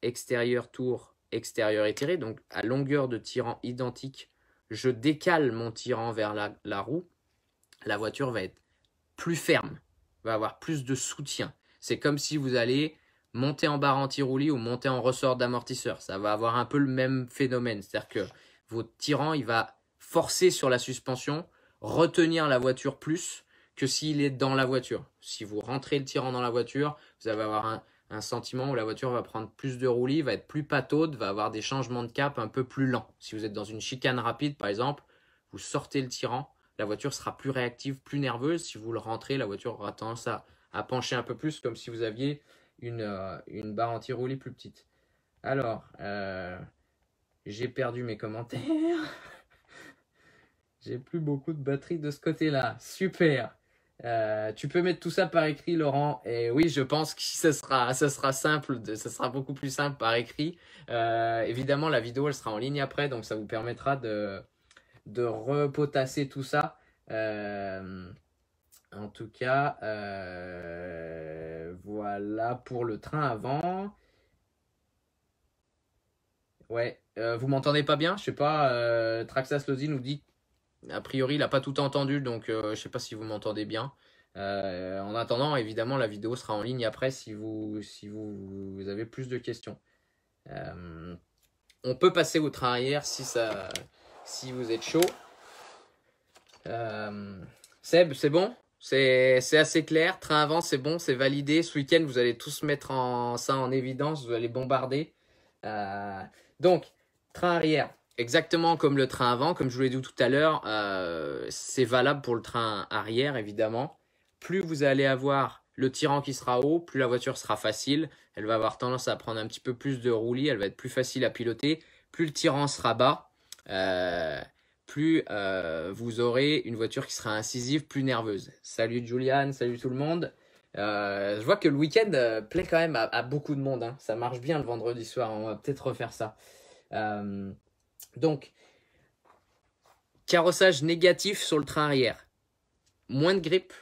extérieur tour, extérieur étiré, donc à longueur de tirant identique, je décale mon tirant vers la, roue, la voiture va être plus ferme, va avoir plus de soutien. C'est comme si vous allez monter en barre anti-roulis ou monter en ressort d'amortisseur. Ça va avoir un peu le même phénomène. C'est-à-dire que votre tyran, il va forcer sur la suspension, retenir la voiture plus que s'il est dans la voiture. Si vous rentrez le tyran dans la voiture, vous allez avoir un, sentiment où la voiture va prendre plus de roulis, va être plus pataude, va avoir des changements de cap un peu plus lents. Si vous êtes dans une chicane rapide, par exemple, vous sortez le tyran, la voiture sera plus réactive, plus nerveuse. Si vous le rentrez, la voiture aura tendance à, pencher un peu plus, comme si vous aviez une, euh, une barre anti-roulis plus petite. Alors, euh, j'ai perdu mes commentaires. J'ai plus beaucoup de batterie de ce côté-là. Super. Euh, tu peux mettre tout ça par écrit, Laurent. Et oui, je pense que ce sera, sera simple, sera beaucoup plus simple par écrit. Euh, évidemment, la vidéo, elle sera en ligne après, donc ça vous permettra de, de repotasser tout ça. Euh, en tout cas, voilà pour le train avant. Ouais, euh, vous m'entendez pas bien Je sais pas. Euh, Traxas Lozi nous dit, a priori, il n'a pas tout entendu, donc je euh, je sais pas si vous m'entendez bien. en attendant, évidemment, la vidéo sera en ligne après si vous, si vous, avez plus de questions. on peut passer au train arrière si, ça, si vous êtes chaud. Seb, c'est bon c'est assez clair, train avant, c'est bon, c'est validé. Ce week-end, vous allez tous mettre ça en évidence, vous allez bombarder. donc, Train arrière. Exactement comme le train avant, comme je vous l'ai dit tout à l'heure, euh, c'est valable pour le train arrière évidemment. Plus vous allez avoir le tirant qui sera haut, plus la voiture sera facile, elle va avoir tendance à prendre un petit peu plus de roulis, elle va être plus facile à piloter, plus le tirant sera bas, euh, plus euh, vous aurez une voiture qui sera incisive, plus nerveuse. Salut Julian, salut tout le monde. je vois que le week-end plaît quand même à, beaucoup de monde, hein. ça marche bien le vendredi soir, on va peut-être refaire ça. Euh, donc, carrossage négatif sur le train arrière. Moins de grippe,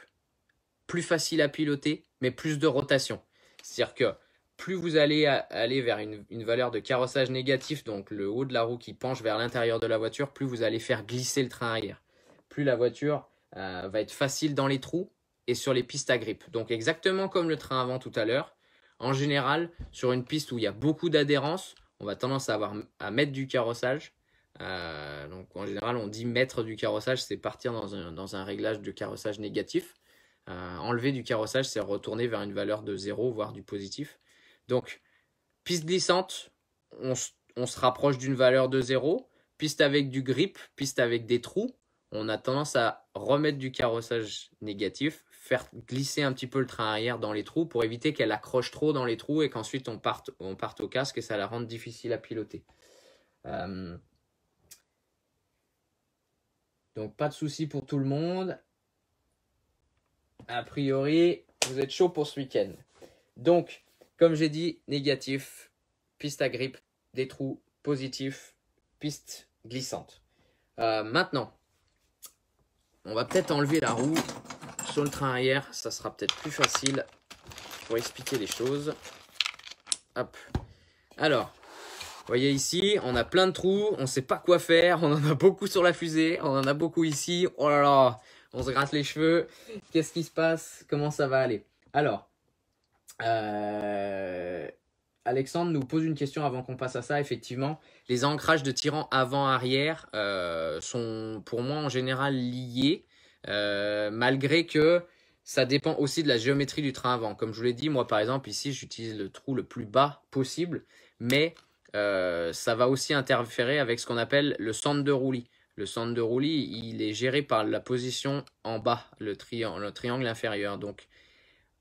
plus facile à piloter, mais plus de rotation. C'est-à-dire que plus vous allez aller vers une, valeur de carrossage négatif, donc le haut de la roue qui penche vers l'intérieur de la voiture, plus vous allez faire glisser le train arrière. Plus la voiture euh, va être facile dans les trous et sur les pistes à grippe. Donc exactement comme le train avant tout à l'heure, en général, sur une piste où il y a beaucoup d'adhérence, on va tendance à, avoir, à mettre du carrossage. Euh, donc en général, on dit mettre du carrossage, c'est partir dans un, réglage de carrossage négatif. Euh, enlever du carrossage, c'est retourner vers une valeur de 0, voire du positif. Donc, piste glissante, on, on se rapproche d'une valeur de 0. Piste avec du grip, piste avec des trous, on a tendance à remettre du carrossage négatif, faire glisser un petit peu le train arrière dans les trous pour éviter qu'elle accroche trop dans les trous et qu'ensuite on parte, on parte au casque et ça la rende difficile à piloter. Euh, donc pas de souci pour tout le monde. A priori, vous êtes chaud pour ce week-end. Donc, comme j'ai dit, négatif, piste à grippe, des trous, positif, piste glissante. Euh, maintenant, on va peut-être enlever la roue le train arrière, ça sera peut-être plus facile pour expliquer les choses. Hop. Alors, vous voyez ici, on a plein de trous, on ne sait pas quoi faire, on en a beaucoup sur la fusée, on en a beaucoup ici. Oh là là, on se gratte les cheveux. Qu'est-ce qui se passe Comment ça va aller Alors, euh, Alexandre nous pose une question avant qu'on passe à ça. Effectivement, les ancrages de tirant avant-arrière euh, sont pour moi en général liés. Euh, malgré que ça dépend aussi de la géométrie du train avant. Comme je vous l'ai dit, moi par exemple ici, j'utilise le trou le plus bas possible, mais euh, ça va aussi interférer avec ce qu'on appelle le centre de roulis. Le centre de roulis, il est géré par la position en bas, le, triangle, le triangle inférieur. Donc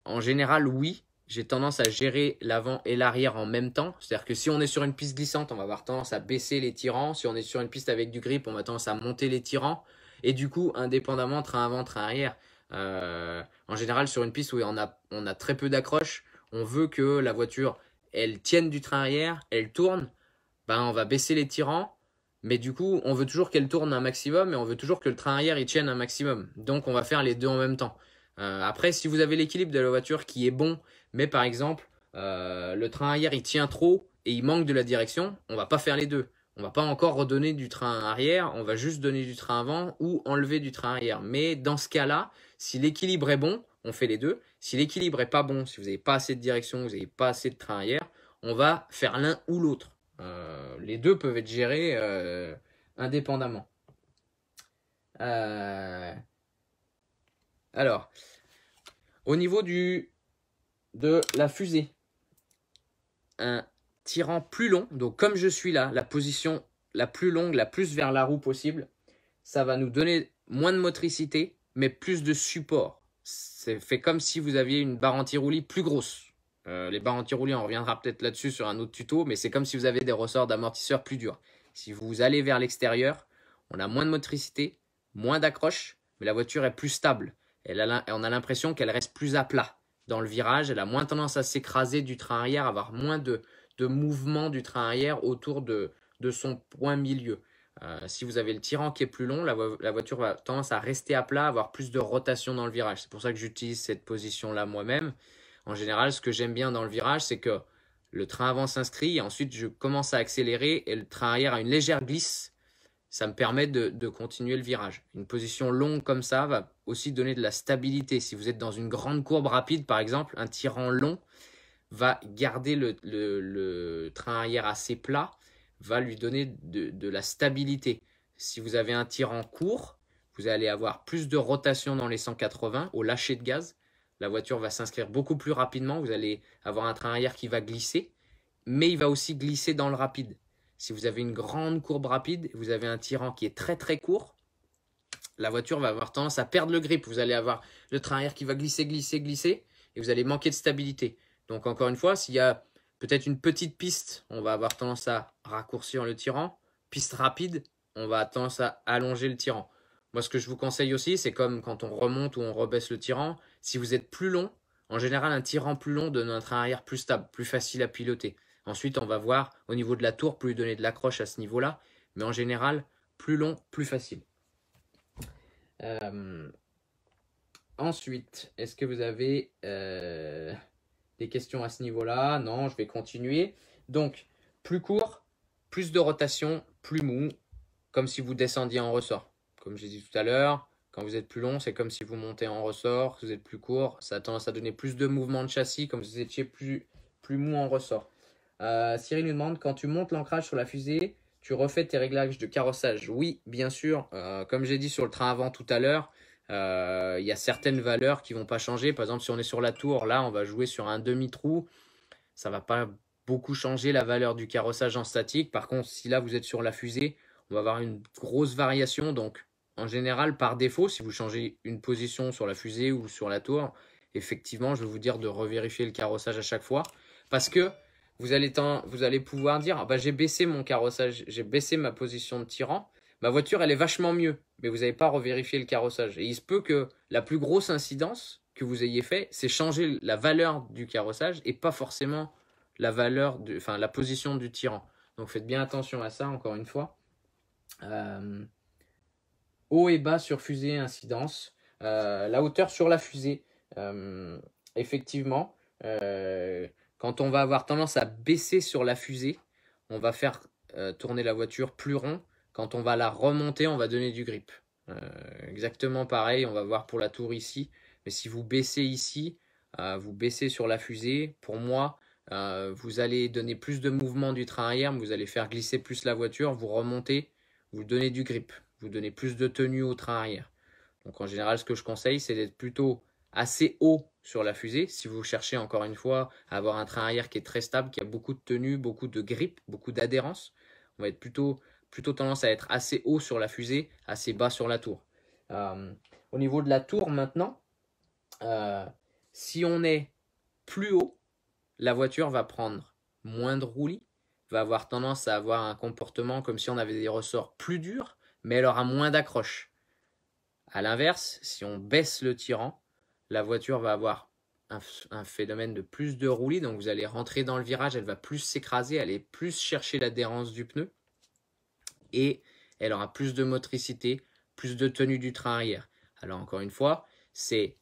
en général, oui, j'ai tendance à gérer l'avant et l'arrière en même temps. C'est-à-dire que si on est sur une piste glissante, on va avoir tendance à baisser les tirants. Si on est sur une piste avec du grip, on va tendance à monter les tirants. Et du coup, indépendamment, train avant, train arrière, euh, en général, sur une piste où on a, a très peu d'accroche, on veut que la voiture, elle tienne du train arrière, elle tourne, ben, on va baisser les tirants. Mais du coup, on veut toujours qu'elle tourne un maximum et on veut toujours que le train arrière, il tienne un maximum. Donc, on va faire les deux en même temps. Euh, après, si vous avez l'équilibre de la voiture qui est bon, mais par exemple, euh, le train arrière, il tient trop et il manque de la direction, on va pas faire les deux. On va pas encore redonner du train arrière, on va juste donner du train avant ou enlever du train arrière. Mais dans ce cas-là, si l'équilibre est bon, on fait les deux. Si l'équilibre est pas bon, si vous n'avez pas assez de direction, vous n'avez pas assez de train arrière, on va faire l'un ou l'autre. Euh, les deux peuvent être gérés euh, indépendamment. Euh, alors, au niveau du, de la fusée, un tirant plus long, donc comme je suis là, la position la plus longue, la plus vers la roue possible, ça va nous donner moins de motricité, mais plus de support. C'est fait comme si vous aviez une barre anti-roulis plus grosse. Euh, les barres anti-roulis, on reviendra peut-être là-dessus sur un autre tuto, mais c'est comme si vous avez des ressorts d'amortisseurs plus durs. Si vous allez vers l'extérieur, on a moins de motricité, moins d'accroche, mais la voiture est plus stable. Elle on a l'impression qu'elle reste plus à plat. Dans le virage, elle a moins tendance à s'écraser du train arrière, avoir moins de, de mouvement du train arrière autour de, de son point milieu. Euh, si vous avez le tirant qui est plus long, la, voiture va tendance à rester à plat, avoir plus de rotation dans le virage. C'est pour ça que j'utilise cette position-là moi-même. En général, ce que j'aime bien dans le virage, c'est que le train avant s'inscrit, ensuite je commence à accélérer et le train arrière a une légère glisse. Ça me permet de, de continuer le virage. Une position longue comme ça va aussi donner de la stabilité. Si vous êtes dans une grande courbe rapide, par exemple, un tirant long, va garder le, train arrière assez plat, va lui donner de, la stabilité. Si vous avez un tirant court, vous allez avoir plus de rotation dans les 180 au lâcher de gaz. La voiture va s'inscrire beaucoup plus rapidement. Vous allez avoir un train arrière qui va glisser, mais il va aussi glisser dans le rapide. Si vous avez une grande courbe rapide, vous avez un tirant qui est très très court, la voiture va avoir tendance à perdre le grip. Vous allez avoir le train arrière qui va glisser, glisser, glisser, et vous allez manquer de stabilité. Donc encore une fois, s'il y a peut-être une petite piste, on va avoir tendance à raccourcir le tirant. Piste rapide, on va tendance à allonger le tirant. Moi, ce que je vous conseille aussi, c'est comme quand on remonte ou on rebaisse le tirant, si vous êtes plus long, en général, un tirant plus long donne un train arrière plus stable, plus facile à piloter. Ensuite, on va voir au niveau de la tour, plus donner de l'accroche à ce niveau-là, mais en général, plus long, plus facile. Euh, ensuite, est-ce que vous avez... Euh, des questions à ce niveau-là Non, je vais continuer. Donc, plus court, plus de rotation, plus mou, comme si vous descendiez en ressort. Comme j'ai dit tout à l'heure, quand vous êtes plus long, c'est comme si vous montez en ressort. vous êtes plus court, ça a tendance à donner plus de mouvement de châssis, comme si vous étiez plus, mou en ressort. Euh, Cyril nous demande, quand tu montes l'ancrage sur la fusée, tu refais tes réglages de carrossage Oui, bien sûr. Euh, comme j'ai dit sur le train avant tout à l'heure, euh, il y a certaines valeurs qui vont pas changer. Par exemple, si on est sur la tour, là, on va jouer sur un demi-trou. Ça va pas beaucoup changer la valeur du carrossage en statique. Par contre, si là, vous êtes sur la fusée, on va avoir une grosse variation. Donc, en général, par défaut, si vous changez une position sur la fusée ou sur la tour, effectivement, je vais vous dire de revérifier le carrossage à chaque fois. Parce que vous allez, vous allez pouvoir dire, ah bah, j'ai baissé mon carrossage, j'ai baissé ma position de tirant ma voiture, elle est vachement mieux, mais vous n'avez pas revérifié le carrossage. Et il se peut que la plus grosse incidence que vous ayez fait, c'est changer la valeur du carrossage et pas forcément la valeur, enfin la position du tyran. Donc faites bien attention à ça, encore une fois. Euh, haut et bas sur fusée incidence. Euh, la hauteur sur la fusée. Euh, effectivement, quand on va avoir tendance à baisser sur la fusée, on va faire tourner la voiture plus rond. Quand on va la remonter, on va donner du grip. Euh, exactement pareil, on va voir pour la tour ici. Mais si vous baissez ici, euh, vous baissez sur la fusée, pour moi, euh, vous allez donner plus de mouvement du train arrière, vous allez faire glisser plus la voiture, vous remontez, vous donnez du grip, vous donnez plus de tenue au train arrière. Donc en général, ce que je conseille, c'est d'être plutôt assez haut sur la fusée. Si vous cherchez encore une fois à avoir un train arrière qui est très stable, qui a beaucoup de tenue, beaucoup de grip, beaucoup d'adhérence, on va être plutôt plutôt tendance à être assez haut sur la fusée, assez bas sur la tour. Euh, au niveau de la tour maintenant, euh, si on est plus haut, la voiture va prendre moins de roulis, va avoir tendance à avoir un comportement comme si on avait des ressorts plus durs, mais elle aura moins d'accroche. A l'inverse, si on baisse le tirant, la voiture va avoir un, phénomène de plus de roulis, donc vous allez rentrer dans le virage, elle va plus s'écraser, elle est plus chercher l'adhérence du pneu et elle aura plus de motricité, plus de tenue du train arrière. Alors encore une fois, c'est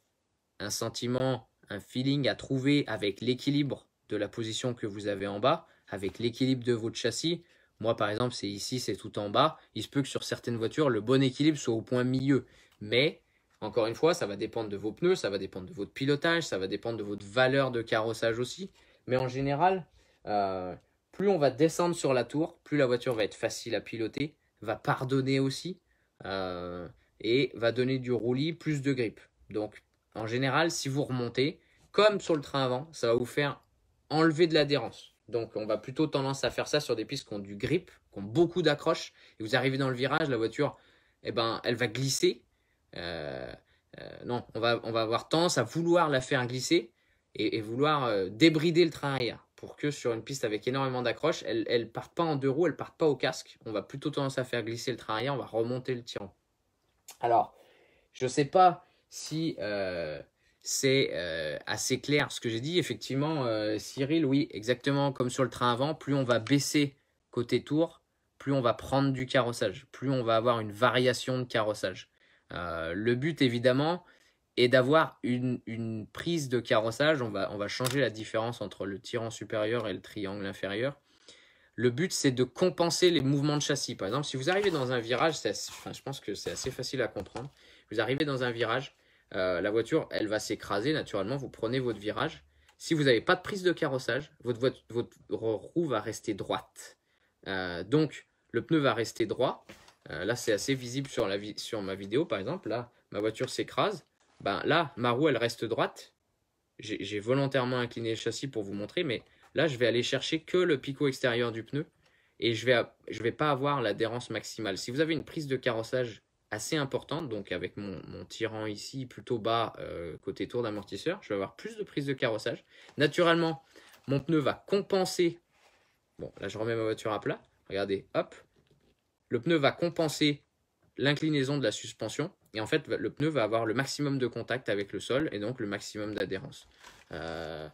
un sentiment, un feeling à trouver avec l'équilibre de la position que vous avez en bas, avec l'équilibre de votre châssis. Moi par exemple, c'est ici, c'est tout en bas. Il se peut que sur certaines voitures, le bon équilibre soit au point milieu. Mais encore une fois, ça va dépendre de vos pneus, ça va dépendre de votre pilotage, ça va dépendre de votre valeur de carrossage aussi. Mais en général, euh, plus on va descendre sur la tour, plus la voiture va être facile à piloter, va pardonner aussi, euh, et va donner du roulis, plus de grip. Donc en général, si vous remontez, comme sur le train avant, ça va vous faire enlever de l'adhérence. Donc on va plutôt tendance à faire ça sur des pistes qui ont du grip, qui ont beaucoup d'accroche, et vous arrivez dans le virage, la voiture, eh ben, elle va glisser. Euh, euh, non, on va, on va avoir tendance à vouloir la faire glisser et, et vouloir débrider le train arrière pour que sur une piste avec énormément d'accroches, elle ne pas en deux roues, elle part pas au casque. On va plutôt tendance à faire glisser le train arrière, on va remonter le tirant. Alors, je ne sais pas si euh, c'est euh, assez clair ce que j'ai dit. Effectivement, euh, Cyril, oui, exactement comme sur le train avant, plus on va baisser côté tour, plus on va prendre du carrossage, plus on va avoir une variation de carrossage. le but, évidemment, et d'avoir une, prise de carrossage. On va, on va changer la différence entre le tirant supérieur et le triangle inférieur. Le but, c'est de compenser les mouvements de châssis. Par exemple, si vous arrivez dans un virage, je pense que c'est assez facile à comprendre. Vous arrivez dans un virage, euh, la voiture, elle va s'écraser naturellement. Vous prenez votre virage. Si vous n'avez pas de prise de carrossage, votre, votre, roue va rester droite. Euh, donc, le pneu va rester droit. Euh, là, c'est assez visible sur, la, sur ma vidéo, par exemple. Là, ma voiture s'écrase. Ben, là, ma roue, elle reste droite. J'ai volontairement incliné le châssis pour vous montrer, mais là, je vais aller chercher que le picot extérieur du pneu et je vais, je vais pas avoir l'adhérence maximale. Si vous avez une prise de carrossage assez importante, donc avec mon, tirant ici plutôt bas euh, côté tour d'amortisseur, je vais avoir plus de prise de carrossage. Naturellement, mon pneu va compenser. Bon, là, je remets ma voiture à plat. Regardez, hop. Le pneu va compenser l'inclinaison de la suspension et en fait, le pneu va avoir le maximum de contact avec le sol et donc le maximum d'adhérence. Euh,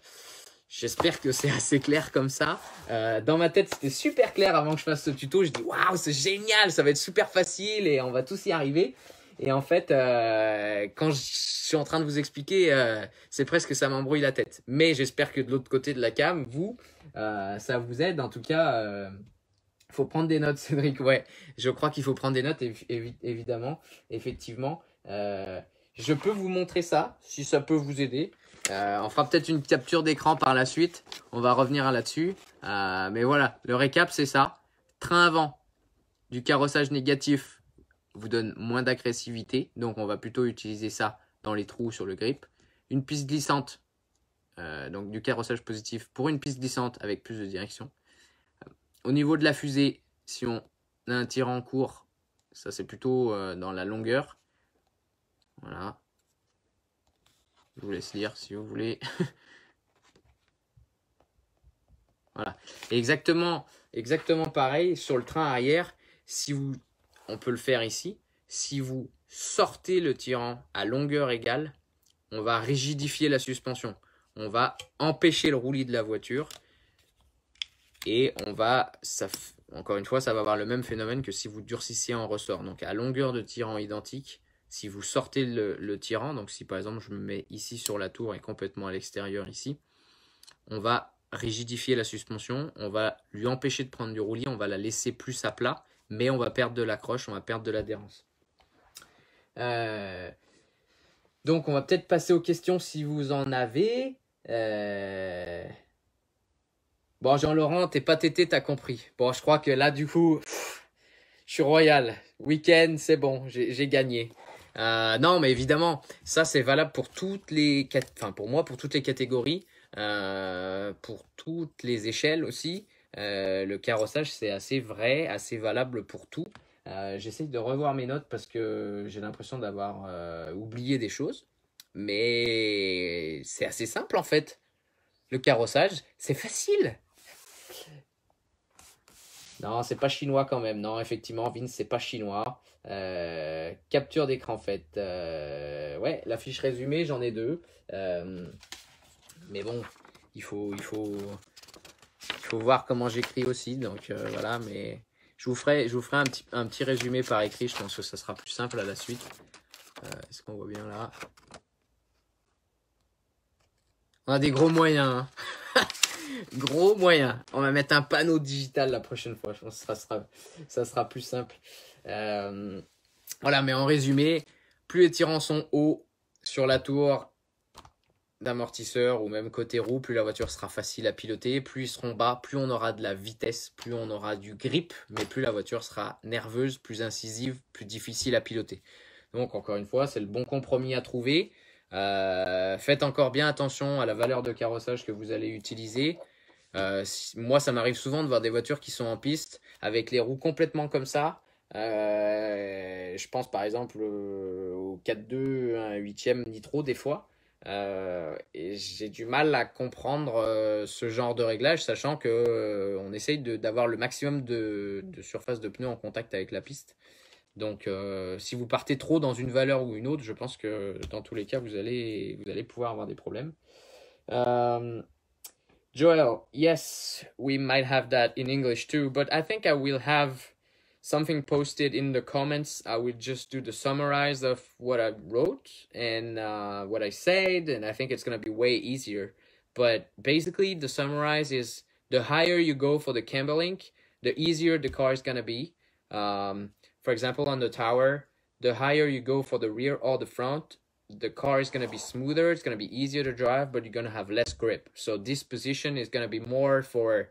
j'espère que c'est assez clair comme ça. Euh, dans ma tête, c'était super clair avant que je fasse ce tuto. Je dis waouh, c'est génial, ça va être super facile et on va tous y arriver. Et en fait, euh, quand je suis en train de vous expliquer, c'est presque ça m'embrouille la tête. Mais j'espère que de l'autre côté de la cam, vous, ça vous aide. En tout cas, faut prendre des notes, Cédric. Ouais, je crois qu'il faut prendre des notes, évidemment, effectivement. Euh, je peux vous montrer ça, si ça peut vous aider. Euh, on fera peut-être une capture d'écran par la suite. On va revenir là-dessus. Euh, mais voilà, le récap, c'est ça. Train avant, du carrossage négatif vous donne moins d'agressivité. Donc, on va plutôt utiliser ça dans les trous sur le grip. Une piste glissante, donc du carrossage positif pour une piste glissante avec plus de direction. Au niveau de la fusée, si on a un tirant court, ça c'est plutôt euh, dans la longueur. Voilà. Je vous laisse lire si vous voulez. voilà. exactement, exactement pareil sur le train arrière. Si vous, on peut le faire ici. Si vous sortez le tirant à longueur égale, on va rigidifier la suspension. On va empêcher le roulis de la voiture et on va, encore une fois, ça va avoir le même phénomène que si vous durcissiez en ressort. Donc à longueur de tirant identique, si vous sortez le, le tirant, donc si par exemple je me mets ici sur la tour et complètement à l'extérieur ici, on va rigidifier la suspension, on va lui empêcher de prendre du roulis, on va la laisser plus à plat, mais on va perdre de l'accroche, on va perdre de l'adhérence. Euh, donc on va peut-être passer aux questions si vous en avez. Euh, Bon, Jean-Laurent, t'es pas tété, t'as compris. Bon, je crois que là, du coup, je suis royal. Week-end, c'est bon, j'ai gagné. Euh, non, mais évidemment, ça, c'est valable pour toutes les... Enfin, pour moi, pour toutes les catégories, euh, pour toutes les échelles aussi. Euh, le carrossage, c'est assez vrai, assez valable pour tout. J'essaie de revoir mes notes parce que j'ai l'impression d'avoir oublié des choses. Mais c'est assez simple, en fait. Le carrossage, c'est facile. Non, c'est pas chinois quand même. Non, effectivement, Vince, c'est pas chinois. Euh, capture d'écran en fait. Euh, ouais, la fiche résumée, j'en ai deux. Euh, mais bon, il faut, il faut, il faut voir comment j'écris aussi. Donc voilà, mais je vous ferai, je vous ferai un, petit, un petit résumé par écrit. Je pense que ça sera plus simple à la suite. Est-ce qu'on voit bien là On a des gros moyens. Hein. Gros moyen. On va mettre un panneau digital la prochaine fois. Je pense que ça sera, plus simple. Euh, voilà, mais en résumé, plus les tirants sont hauts sur la tour d'amortisseur ou même côté roue, plus la voiture sera facile à piloter, plus ils seront bas, plus on aura de la vitesse, plus on aura du grip, mais plus la voiture sera nerveuse, plus incisive, plus difficile à piloter. Donc encore une fois, c'est le bon compromis à trouver. Euh, faites encore bien attention à la valeur de carrossage que vous allez utiliser. Euh, moi, ça m'arrive souvent de voir des voitures qui sont en piste avec les roues complètement comme ça. Euh, je pense par exemple euh, au 4-2, un 8 nitro des fois. et j'ai du mal à comprendre ce genre de réglage, sachant que on essaye d'avoir le maximum de, surface de pneus en contact avec la piste. Donc, si vous partez trop dans une valeur ou une autre, je pense que dans tous les cas, vous allez, vous allez pouvoir avoir des problèmes. Euh, Joel, yes, we might have that in English too, but I think I will have something posted in the comments. I will just do the summarize of what I wrote and uh, what I said, and I think it's going to be way easier. But basically, the summarize is the higher you go for the camber link, the easier the car is going to be. Um, for example, on the tower, the higher you go for the rear or the front, the car is going to be smoother it's going to be easier to drive but you're going to have less grip so this position is going to be more for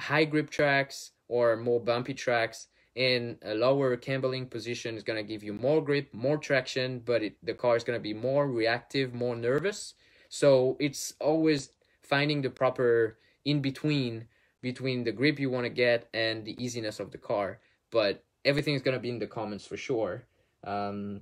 high grip tracks or more bumpy tracks and a lower cambering position is going to give you more grip more traction but it, the car is going to be more reactive more nervous so it's always finding the proper in between between the grip you want to get and the easiness of the car but everything is going to be in the comments for sure um,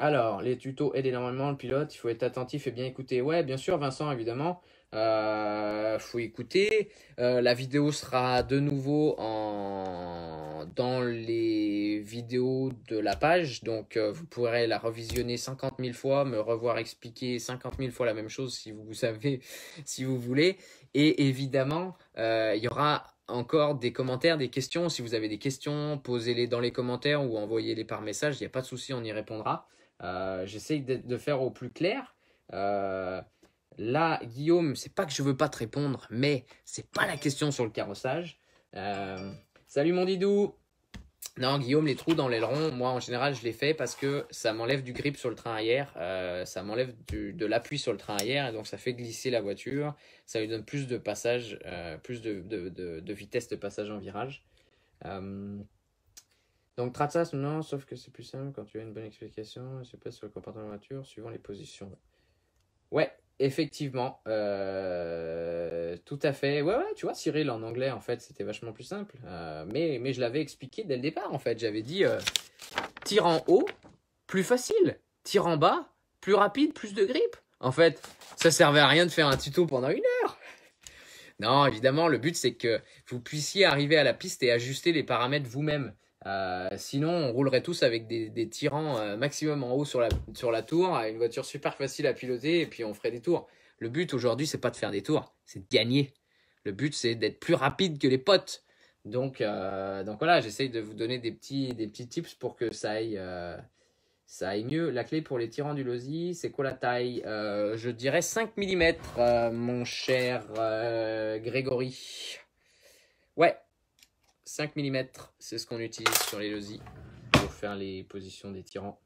Alors, les tutos aident énormément le pilote, il faut être attentif et bien écouter. Ouais, bien sûr, Vincent, évidemment. Euh, faut écouter. Euh, la vidéo sera de nouveau en dans les vidéos de la page, donc euh, vous pourrez la revisionner 50 000 fois, me revoir expliquer 50 000 fois la même chose si vous savez, si vous voulez. Et évidemment, euh, il y aura encore des commentaires, des questions. Si vous avez des questions, posez-les dans les commentaires ou envoyez-les par message. Il n'y a pas de souci, on y répondra. Euh, J'essaye de, faire au plus clair. Euh, là, Guillaume, c'est pas que je veux pas te répondre, mais c'est pas la question sur le carrossage. Euh, salut mon Didou non, Guillaume, les trous dans l'aileron, moi en général je les fais parce que ça m'enlève du grip sur le train arrière, euh, ça m'enlève de l'appui sur le train arrière et donc ça fait glisser la voiture, ça lui donne plus de passage, euh, plus de, vitesse de passage en virage. Euh, donc ça. non, sauf que c'est plus simple quand tu as une bonne explication, c'est pas sur le comportement de la voiture, suivant les positions. Ouais, Effectivement, euh, tout à fait. Ouais, ouais, tu vois, Cyril en anglais, en fait, c'était vachement plus simple. Euh, mais, je l'avais expliqué dès le départ, en fait. J'avais dit tire euh, tir en haut, plus facile. Tir en bas, plus rapide, plus de grippe. En fait, ça servait à rien de faire un tuto pendant une heure. Non, évidemment, le but, c'est que vous puissiez arriver à la piste et ajuster les paramètres vous-même. Euh, sinon, on roulerait tous avec des, tyrans euh, maximum en haut sur la, tour, une voiture super facile à piloter, et puis on ferait des tours. Le but aujourd'hui, c'est pas de faire des tours, c'est de gagner. Le but, c'est d'être plus rapide que les potes. Donc, euh, donc voilà, j'essaye de vous donner des petits, des petits tips pour que ça aille, ça aille mieux. La clé pour les tyrans du Lozi, c'est quoi la taille Je dirais 5 mm, mon cher Grégory. Ouais, 5 mm, c'est ce qu'on utilise sur les losis pour faire les positions des tirants.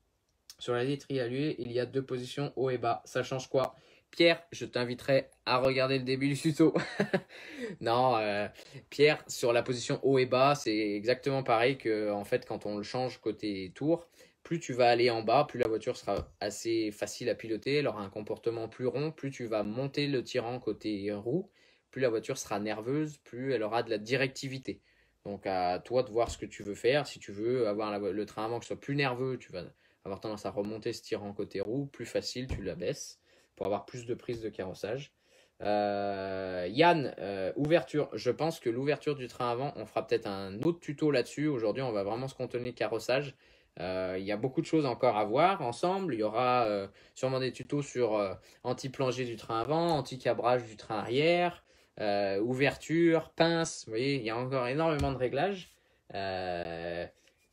Sur la détrie alluée, il y a deux positions haut et bas. Ça change quoi Pierre, je t'inviterai à regarder le début du tuto. non, euh, Pierre, sur la position haut et bas, c'est exactement pareil que en fait quand on le change côté tour. Plus tu vas aller en bas, plus la voiture sera assez facile à piloter, elle aura un comportement plus rond, plus tu vas monter le tirant côté roue, plus la voiture sera nerveuse, plus elle aura de la directivité. Donc à toi de voir ce que tu veux faire. Si tu veux avoir le train avant qui soit plus nerveux, tu vas avoir tendance à remonter ce tirant côté roue. Plus facile, tu la baisses pour avoir plus de prise de carrossage. Euh, Yann, euh, ouverture. Je pense que l'ouverture du train avant, on fera peut-être un autre tuto là-dessus. Aujourd'hui, on va vraiment se contenir carrossage. Euh, il y a beaucoup de choses encore à voir ensemble. Il y aura sûrement des tutos sur anti-plongée du train avant, anti-cabrage du train arrière, euh, ouverture, pince, vous voyez, il y a encore énormément de réglages. Euh,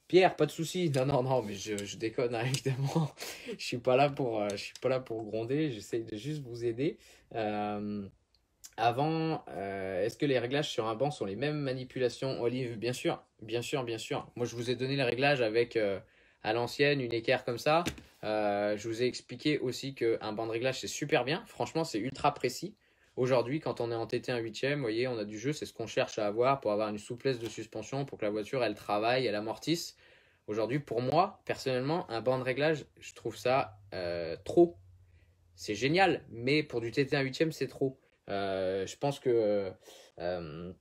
Pierre, pas de souci. Non, non, non, mais je, déconne, hein, évidemment. je suis pas là pour, euh, je suis pas là pour gronder. J'essaye de juste vous aider. avant, est-ce que les réglages sur un banc sont les mêmes manipulations Olive, bien sûr, bien sûr, bien sûr. Moi, je vous ai donné les réglages avec à l'ancienne une équerre comme ça. je vous ai expliqué aussi qu'un banc de réglage c'est super bien. Franchement, c'est ultra précis. Aujourd'hui, quand on est 1 un huitième, vous voyez, on a du jeu, c'est ce qu'on cherche à avoir pour avoir une souplesse de suspension, pour que la voiture, elle travaille, elle amortisse. Aujourd'hui, pour moi, personnellement, un banc de réglage, je trouve ça euh, trop. C'est génial, mais pour du TT1 8e, c'est trop. Euh, je pense que euh,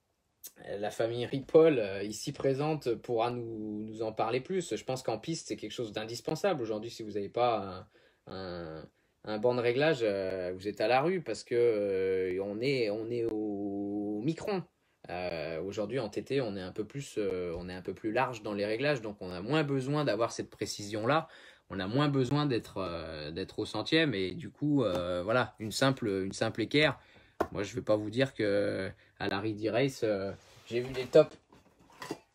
la famille Ripoll, ici présente, pourra nous, nous en parler plus. Je pense qu'en piste, c'est quelque chose d'indispensable. Aujourd'hui, si vous n'avez pas un un banc de réglage, euh, vous êtes à la rue parce que euh, on, est, on est au, micron. Euh, aujourd'hui en TT, on est un peu plus, on est un peu plus large dans les réglages, donc on a moins besoin d'avoir cette précision là. On a moins besoin d'être d'être au centième et du coup, voilà, une simple, une simple équerre. Moi, je ne vais pas vous dire que à la RIDI Race, j'ai vu des tops,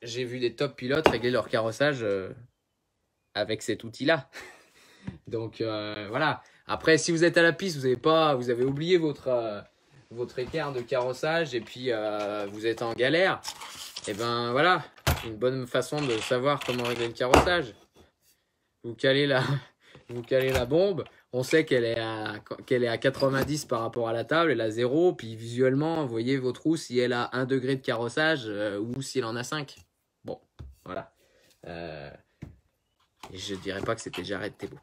j'ai vu des top pilotes régler leur carrossage avec cet outil là. donc voilà, après, si vous êtes à la piste, vous avez, pas, vous avez oublié votre, euh, votre écart de carrossage et puis euh, vous êtes en galère, et eh ben voilà, une bonne façon de savoir comment régler le carrossage. Vous calez la, vous la bombe, on sait qu'elle est, à, est à 90 par rapport à la table, elle a 0, puis visuellement, vous voyez votre roue, si elle a 1 degré de carrossage euh, ou s'il en a 5. Bon, voilà. je dirais pas que c'était Jared Thébault.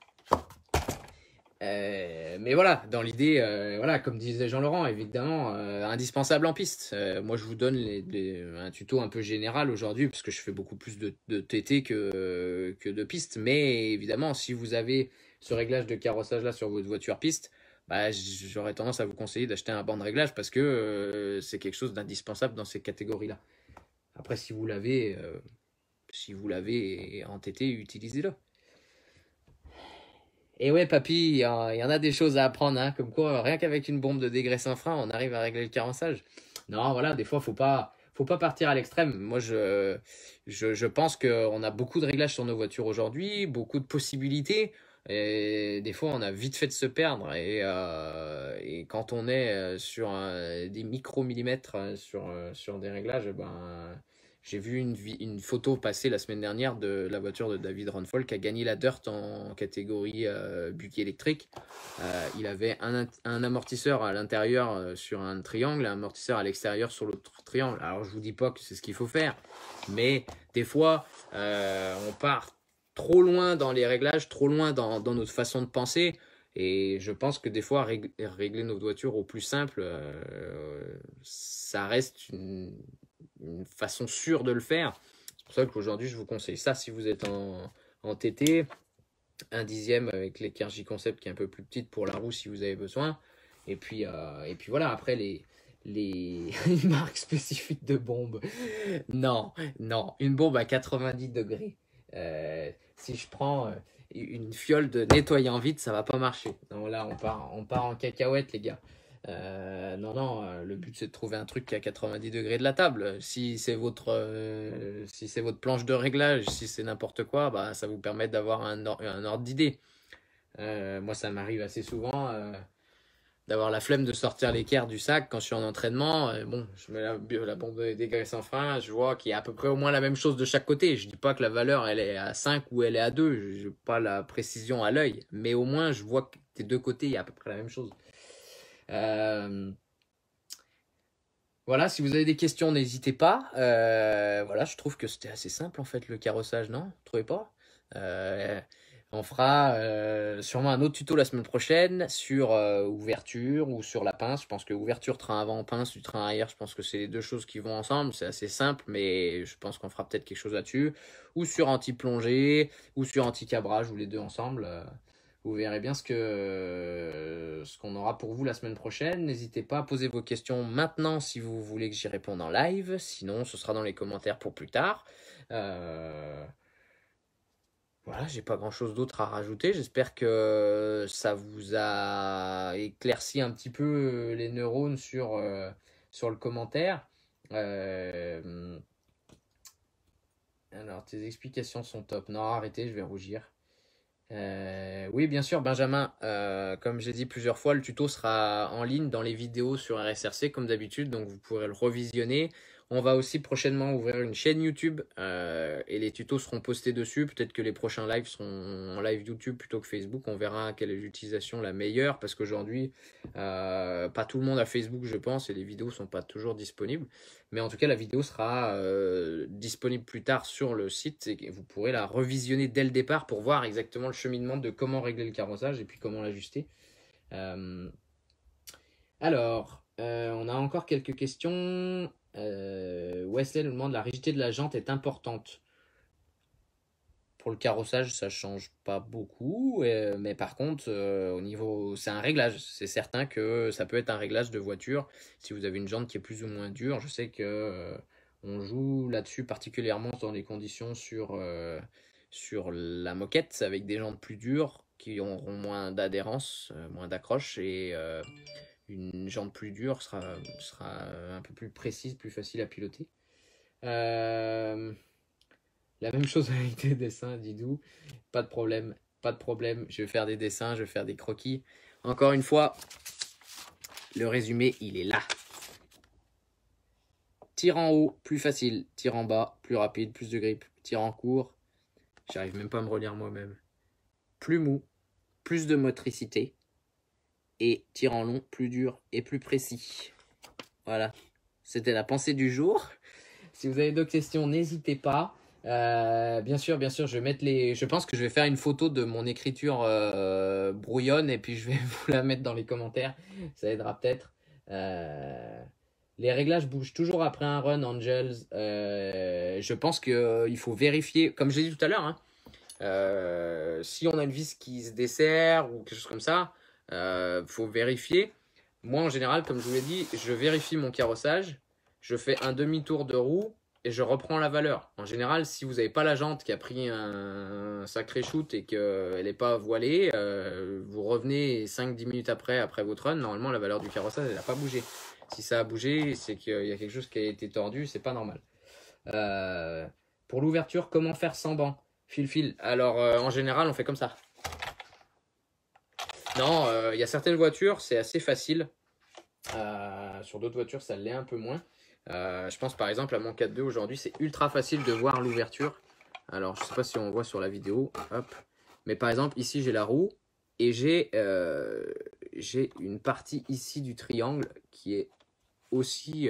Euh, mais voilà, dans l'idée, euh, voilà, comme disait Jean-Laurent, évidemment, euh, indispensable en piste. moi, je vous donne un tuto un peu général aujourd'hui, parce que je fais beaucoup plus de, TT que, de piste. Mais évidemment, si vous avez ce réglage de carrossage-là sur votre voiture piste, bah, j'aurais tendance à vous conseiller d'acheter un banc de réglage, parce que c'est quelque chose d'indispensable dans ces catégories-là. Après, si vous l'avez, si vous l'avez en TT, utilisez-le. Et ouais, papy, il y, en a des choses à apprendre, hein. comme quoi, rien qu'avec une bombe de dégraissant frein, on arrive à régler le carençage. Non, voilà, des fois, faut pas, faut pas partir à l'extrême. Moi, je, je, je pense qu'on a beaucoup de réglages sur nos voitures aujourd'hui, beaucoup de possibilités. Et des fois, on a vite fait de se perdre. Et, euh, quand on est euh, sur euh, des micro-millimètres hein, sur, sur des réglages, ben, j'ai vu une, une, photo passer la semaine dernière de la voiture de David ronfolk qui a gagné la dirt en catégorie euh, buggy électrique. Euh, il avait un, amortisseur à l'intérieur euh, sur un triangle, un amortisseur à l'extérieur sur l'autre triangle. Alors je vous dis pas que c'est ce qu'il faut faire, mais des fois euh, on part trop loin dans les réglages, trop loin dans, dans, notre façon de penser. Et je pense que des fois, régler nos voitures au plus simple, ça reste une, une façon sûre de le faire. C'est pour ça qu'aujourd'hui, je vous conseille ça si vous êtes en, en TT. Un dixième avec l'écart Concept qui est un peu plus petite pour la roue si vous avez besoin. Et puis, euh, et puis voilà, après les, les... marques spécifiques de bombes. Non, non, une bombe à 90 degrés. Euh, si je prends euh, une fiole de nettoyant vide, ça va pas marcher. Non, là, on part, on part en cacahuète, les gars. Euh, non, non, euh, le but c'est de trouver un truc qui est à 90 degrés de la table. Si c'est votre, euh, si c'est votre planche de réglage, si c'est n'importe quoi, bah, ça vous permet d'avoir un, ordre d'idée. moi, ça m'arrive assez souvent d'avoir la flemme de sortir l'équerre du sac quand je suis en entraînement. bon, je mets la, la est des sans frein, je vois qu'il y a à peu près au moins la même chose de chaque côté. Je ne dis pas que la valeur elle est à 5 ou elle est à 2, je n'ai pas la précision à l'œil, mais au moins je vois que des deux côtés il y a à peu près la même chose. Euh, voilà, si vous avez des questions, n'hésitez pas. Euh, voilà, je trouve que c'était assez simple en fait le carrossage, non trouvez pas euh, On fera sûrement un autre tuto la semaine prochaine sur ouverture ou sur la pince. Je pense que ouverture train avant, pince du train arrière, je pense que c'est les deux choses qui vont ensemble. C'est assez simple, mais je pense qu'on fera peut-être quelque chose là-dessus. Ou sur anti-plongée, ou sur anti-cabrage, ou les deux ensemble. Vous verrez bien ce que euh, ce qu'on aura pour vous la semaine prochaine. N'hésitez pas à poser vos questions maintenant si vous voulez que j'y réponde en live. Sinon, ce sera dans les commentaires pour plus tard. Euh, voilà, j'ai pas grand chose d'autre à rajouter. J'espère que ça vous a éclairci un petit peu euh, les neurones sur, sur le commentaire. Alors, tes explications sont top. Non, arrêtez, je vais rougir. Euh, oui, bien sûr, Benjamin. Euh, comme j'ai dit plusieurs fois, le tuto sera en ligne dans les vidéos sur RSRC comme d'habitude, donc vous pourrez le revisionner. On va aussi prochainement ouvrir une chaîne YouTube euh, et les tutos seront postés dessus. Peut-être que les prochains lives seront en live YouTube plutôt que Facebook. On verra quelle est l'utilisation la meilleure parce qu'aujourd'hui, euh, pas tout le monde a Facebook, je pense, et les vidéos sont pas toujours disponibles. Mais en tout cas, la vidéo sera euh, disponible plus tard sur le site et vous pourrez la revisionner dès le départ pour voir exactement le cheminement de comment régler le carrossage et puis comment l'ajuster. alors, on a encore quelques questions. Euh, Wesley nous demande la rigidité de la jante est importante. Pour le carrossage, ça change pas beaucoup, euh, mais par contre, euh, au niveau, c'est un réglage. C'est certain que ça peut être un réglage de voiture. Si vous avez une jante qui est plus ou moins dure, je sais que on joue là-dessus particulièrement dans les conditions sur sur la moquette avec des jantes plus dures qui auront moins d'adhérence, moins d'accroche et une jambe plus dure sera, sera un peu plus précise, plus facile à piloter. Euh, la même chose avec des dessins, Didou. Pas de problème, pas de problème. Je vais faire des dessins, je vais faire des croquis. Encore une fois, le résumé, il est là. Tir en haut, plus facile. Tire en bas, plus rapide, plus de grippe. Tir en court, j'arrive même pas à me relire moi-même. Plus mou, plus de motricité, et tirant en long plus dur et plus précis. Voilà, c'était la pensée du jour. Si vous avez d'autres questions, n'hésitez pas. Euh, bien sûr, bien sûr, je vais mettre les. Je pense que je vais faire une photo de mon écriture euh, brouillonne et puis je vais vous la mettre dans les commentaires. Ça aidera peut-être. Euh, les réglages bougent toujours après un run, Angels. je pense que il faut vérifier, comme j'ai dit tout à l'heure, hein, si on a une vis qui se dessert ou quelque chose comme ça. Euh, faut vérifier. Moi, en général, comme je vous l'ai dit, je vérifie mon carrossage, je fais un demi-tour de roue et je reprends la valeur. En général, si vous n'avez pas la jante qui a pris un, sacré shoot et qu'elle n'est pas voilée, euh, vous revenez 5-10 minutes après, après votre run, normalement, la valeur du carrossage, elle n'a pas bougé. Si ça a bougé, c'est qu'il y a quelque chose qui a été tordu, c'est pas normal. Euh, pour l'ouverture, comment faire sans banc Fil fil. Alors, euh, en général, on fait comme ça. Non, euh, il y a certaines voitures, c'est assez facile. Euh, sur d'autres voitures, ça l'est un peu moins. Euh, je pense par exemple à mon 4x2 aujourd'hui, c'est ultra facile de voir l'ouverture. Alors, je ne sais pas si on voit sur la vidéo. Hop. Mais par exemple, ici, j'ai la roue et j'ai une partie ici du triangle qui est aussi,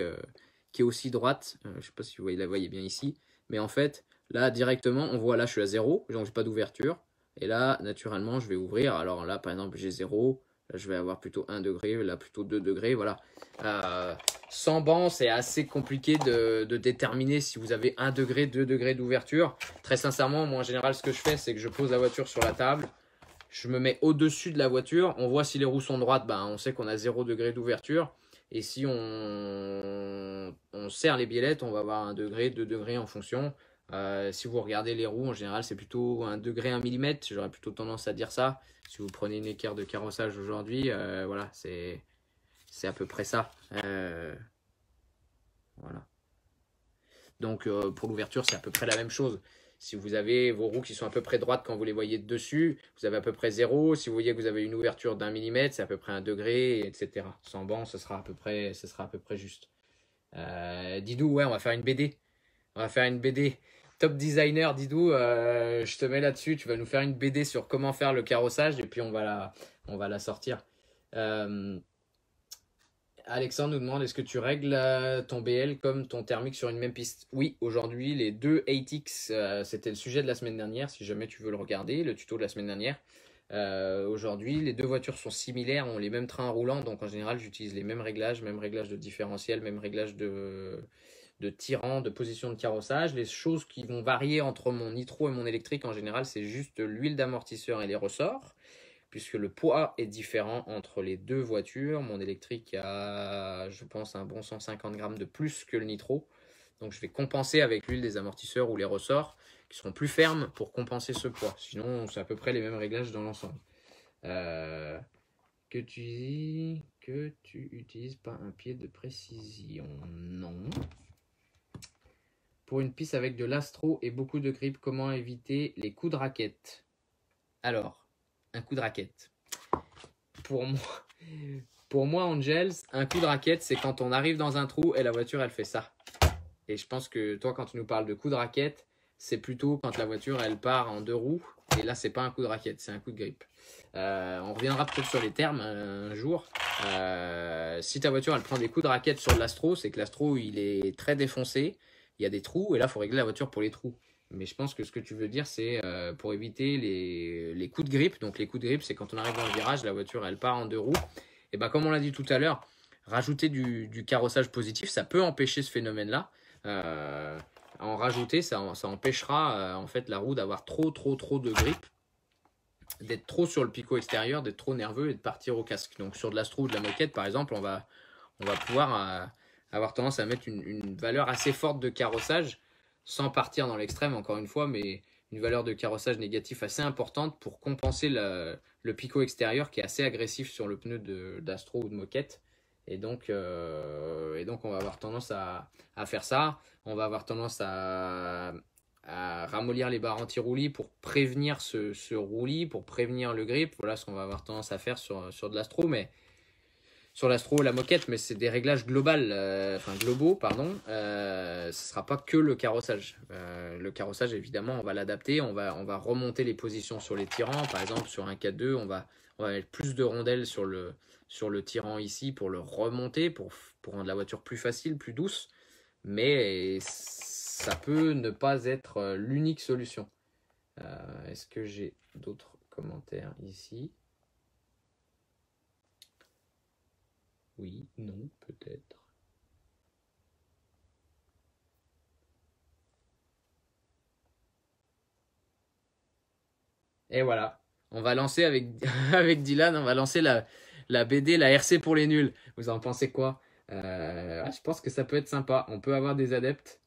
qui est aussi droite. je ne sais pas si vous la voyez bien ici. Mais en fait, là, directement, on voit là, je suis à zéro. donc je n'ai pas d'ouverture. Et là, naturellement, je vais ouvrir. Alors là, par exemple, j'ai 0. je vais avoir plutôt 1 degré, là plutôt 2 degrés, voilà. Euh, sans banc, c'est assez compliqué de, déterminer si vous avez 1 degré, 2 degrés d'ouverture. Très sincèrement, moi en général, ce que je fais, c'est que je pose la voiture sur la table, je me mets au-dessus de la voiture, on voit si les roues sont droites, ben, on sait qu'on a 0 degré d'ouverture. Et si on, serre les biellettes, on va avoir 1 degré, 2 degrés en fonction. Euh, si vous regardez les roues, en général, c'est plutôt un degré, un millimètre. J'aurais plutôt tendance à dire ça. Si vous prenez une équerre de carrossage aujourd'hui, euh, voilà, c'est à peu près ça. Euh, voilà. Donc, pour l'ouverture, c'est à peu près la même chose. Si vous avez vos roues qui sont à peu près droites quand vous les voyez dessus, vous avez à peu près zéro. Si vous voyez que vous avez une ouverture d'un millimètre, c'est à peu près un degré, etc. Sans banc, ce sera à peu près, ce sera à peu près juste. Didou, ouais, on va faire une BD. On va faire une BD top designer, Didou, euh, je te mets là-dessus. Tu vas nous faire une BD sur comment faire le carrossage et puis on va la, on va la sortir. Euh, Alexandre nous demande est-ce que tu règles euh, ton BL comme ton thermique sur une même piste Oui, aujourd'hui, les deux 8X, c'était le sujet de la semaine dernière, si jamais tu veux le regarder, le tuto de la semaine dernière. aujourd'hui, les deux voitures sont similaires, ont les mêmes trains roulants, donc en général, j'utilise les mêmes réglages, même réglages de différentiel, même réglages de, de tirant, de position de carrossage. Les choses qui vont varier entre mon nitro et mon électrique, en général, c'est juste l'huile d'amortisseur et les ressorts, puisque le poids est différent entre les deux voitures. Mon électrique a, je pense, un bon 150 grammes de plus que le nitro. Donc je vais compenser avec l'huile des amortisseurs ou les ressorts qui seront plus fermes pour compenser ce poids. Sinon, c'est à peu près les mêmes réglages dans l'ensemble. Euh, que tu dis que tu utilises pas un pied de précision. Non pour une piste avec de l'astro et beaucoup de grip, comment éviter les coups de raquette Alors, un coup de raquette. Pour moi, pour moi, Angels, un coup de raquette, c'est quand on arrive dans un trou et la voiture, elle fait ça. Et je pense que toi, quand tu nous parles de coup de raquette, c'est plutôt quand la voiture, elle part en deux roues. Et là, c'est pas un coup de raquette, c'est un coup de grippe. Euh, on reviendra peut-être sur les termes hein, un jour. Euh, si ta voiture, elle prend des coups de raquette sur l'astro, c'est que l'astro, il est très défoncé il y a des trous, et là, il faut régler la voiture pour les trous. Mais je pense que ce que tu veux dire, c'est euh, pour éviter les, coups de grippe. Donc, les coups de grippe, c'est quand on arrive dans le virage, la voiture, elle part en deux roues. Et bien, bah, comme on l'a dit tout à l'heure, rajouter du, carrossage positif, ça peut empêcher ce phénomène-là. Euh, en rajouter, ça, empêchera euh, en fait la roue d'avoir trop, trop, trop de grippe, d'être trop sur le picot extérieur, d'être trop nerveux et de partir au casque. Donc, sur de l'astro ou de la moquette, par exemple, on va, on va pouvoir avoir tendance à mettre une, valeur assez forte de carrossage, sans partir dans l'extrême encore une fois, mais une valeur de carrossage négatif assez importante pour compenser le picot extérieur qui est assez agressif sur le pneu d'Astro ou de Moquette. Et donc, euh, et donc, on va avoir tendance à, à, faire ça. On va avoir tendance à, à ramollir les barres anti-roulis pour prévenir ce, ce, roulis, pour prévenir le grip. Voilà ce qu'on va avoir tendance à faire sur, sur de l'astro. Mais sur l'astro et la moquette, mais c'est des réglages global, euh, enfin globaux, pardon. Euh, ce sera pas que le carrossage. Euh, le carrossage, évidemment, on va l'adapter, on va, on va remonter les positions sur les tirants. Par exemple, sur un 4-2, on va, on va mettre plus de rondelles sur le, sur le tirant ici pour le remonter, pour, pour rendre la voiture plus facile, plus douce. Mais ça peut ne pas être euh, l'unique solution. Est-ce que j'ai d'autres commentaires ici Oui, non, peut-être. Et voilà, on va lancer avec, avec Dylan, on va lancer la, la BD, la RC pour les nuls. Vous en pensez quoi euh, Je pense que ça peut être sympa. On peut avoir des adeptes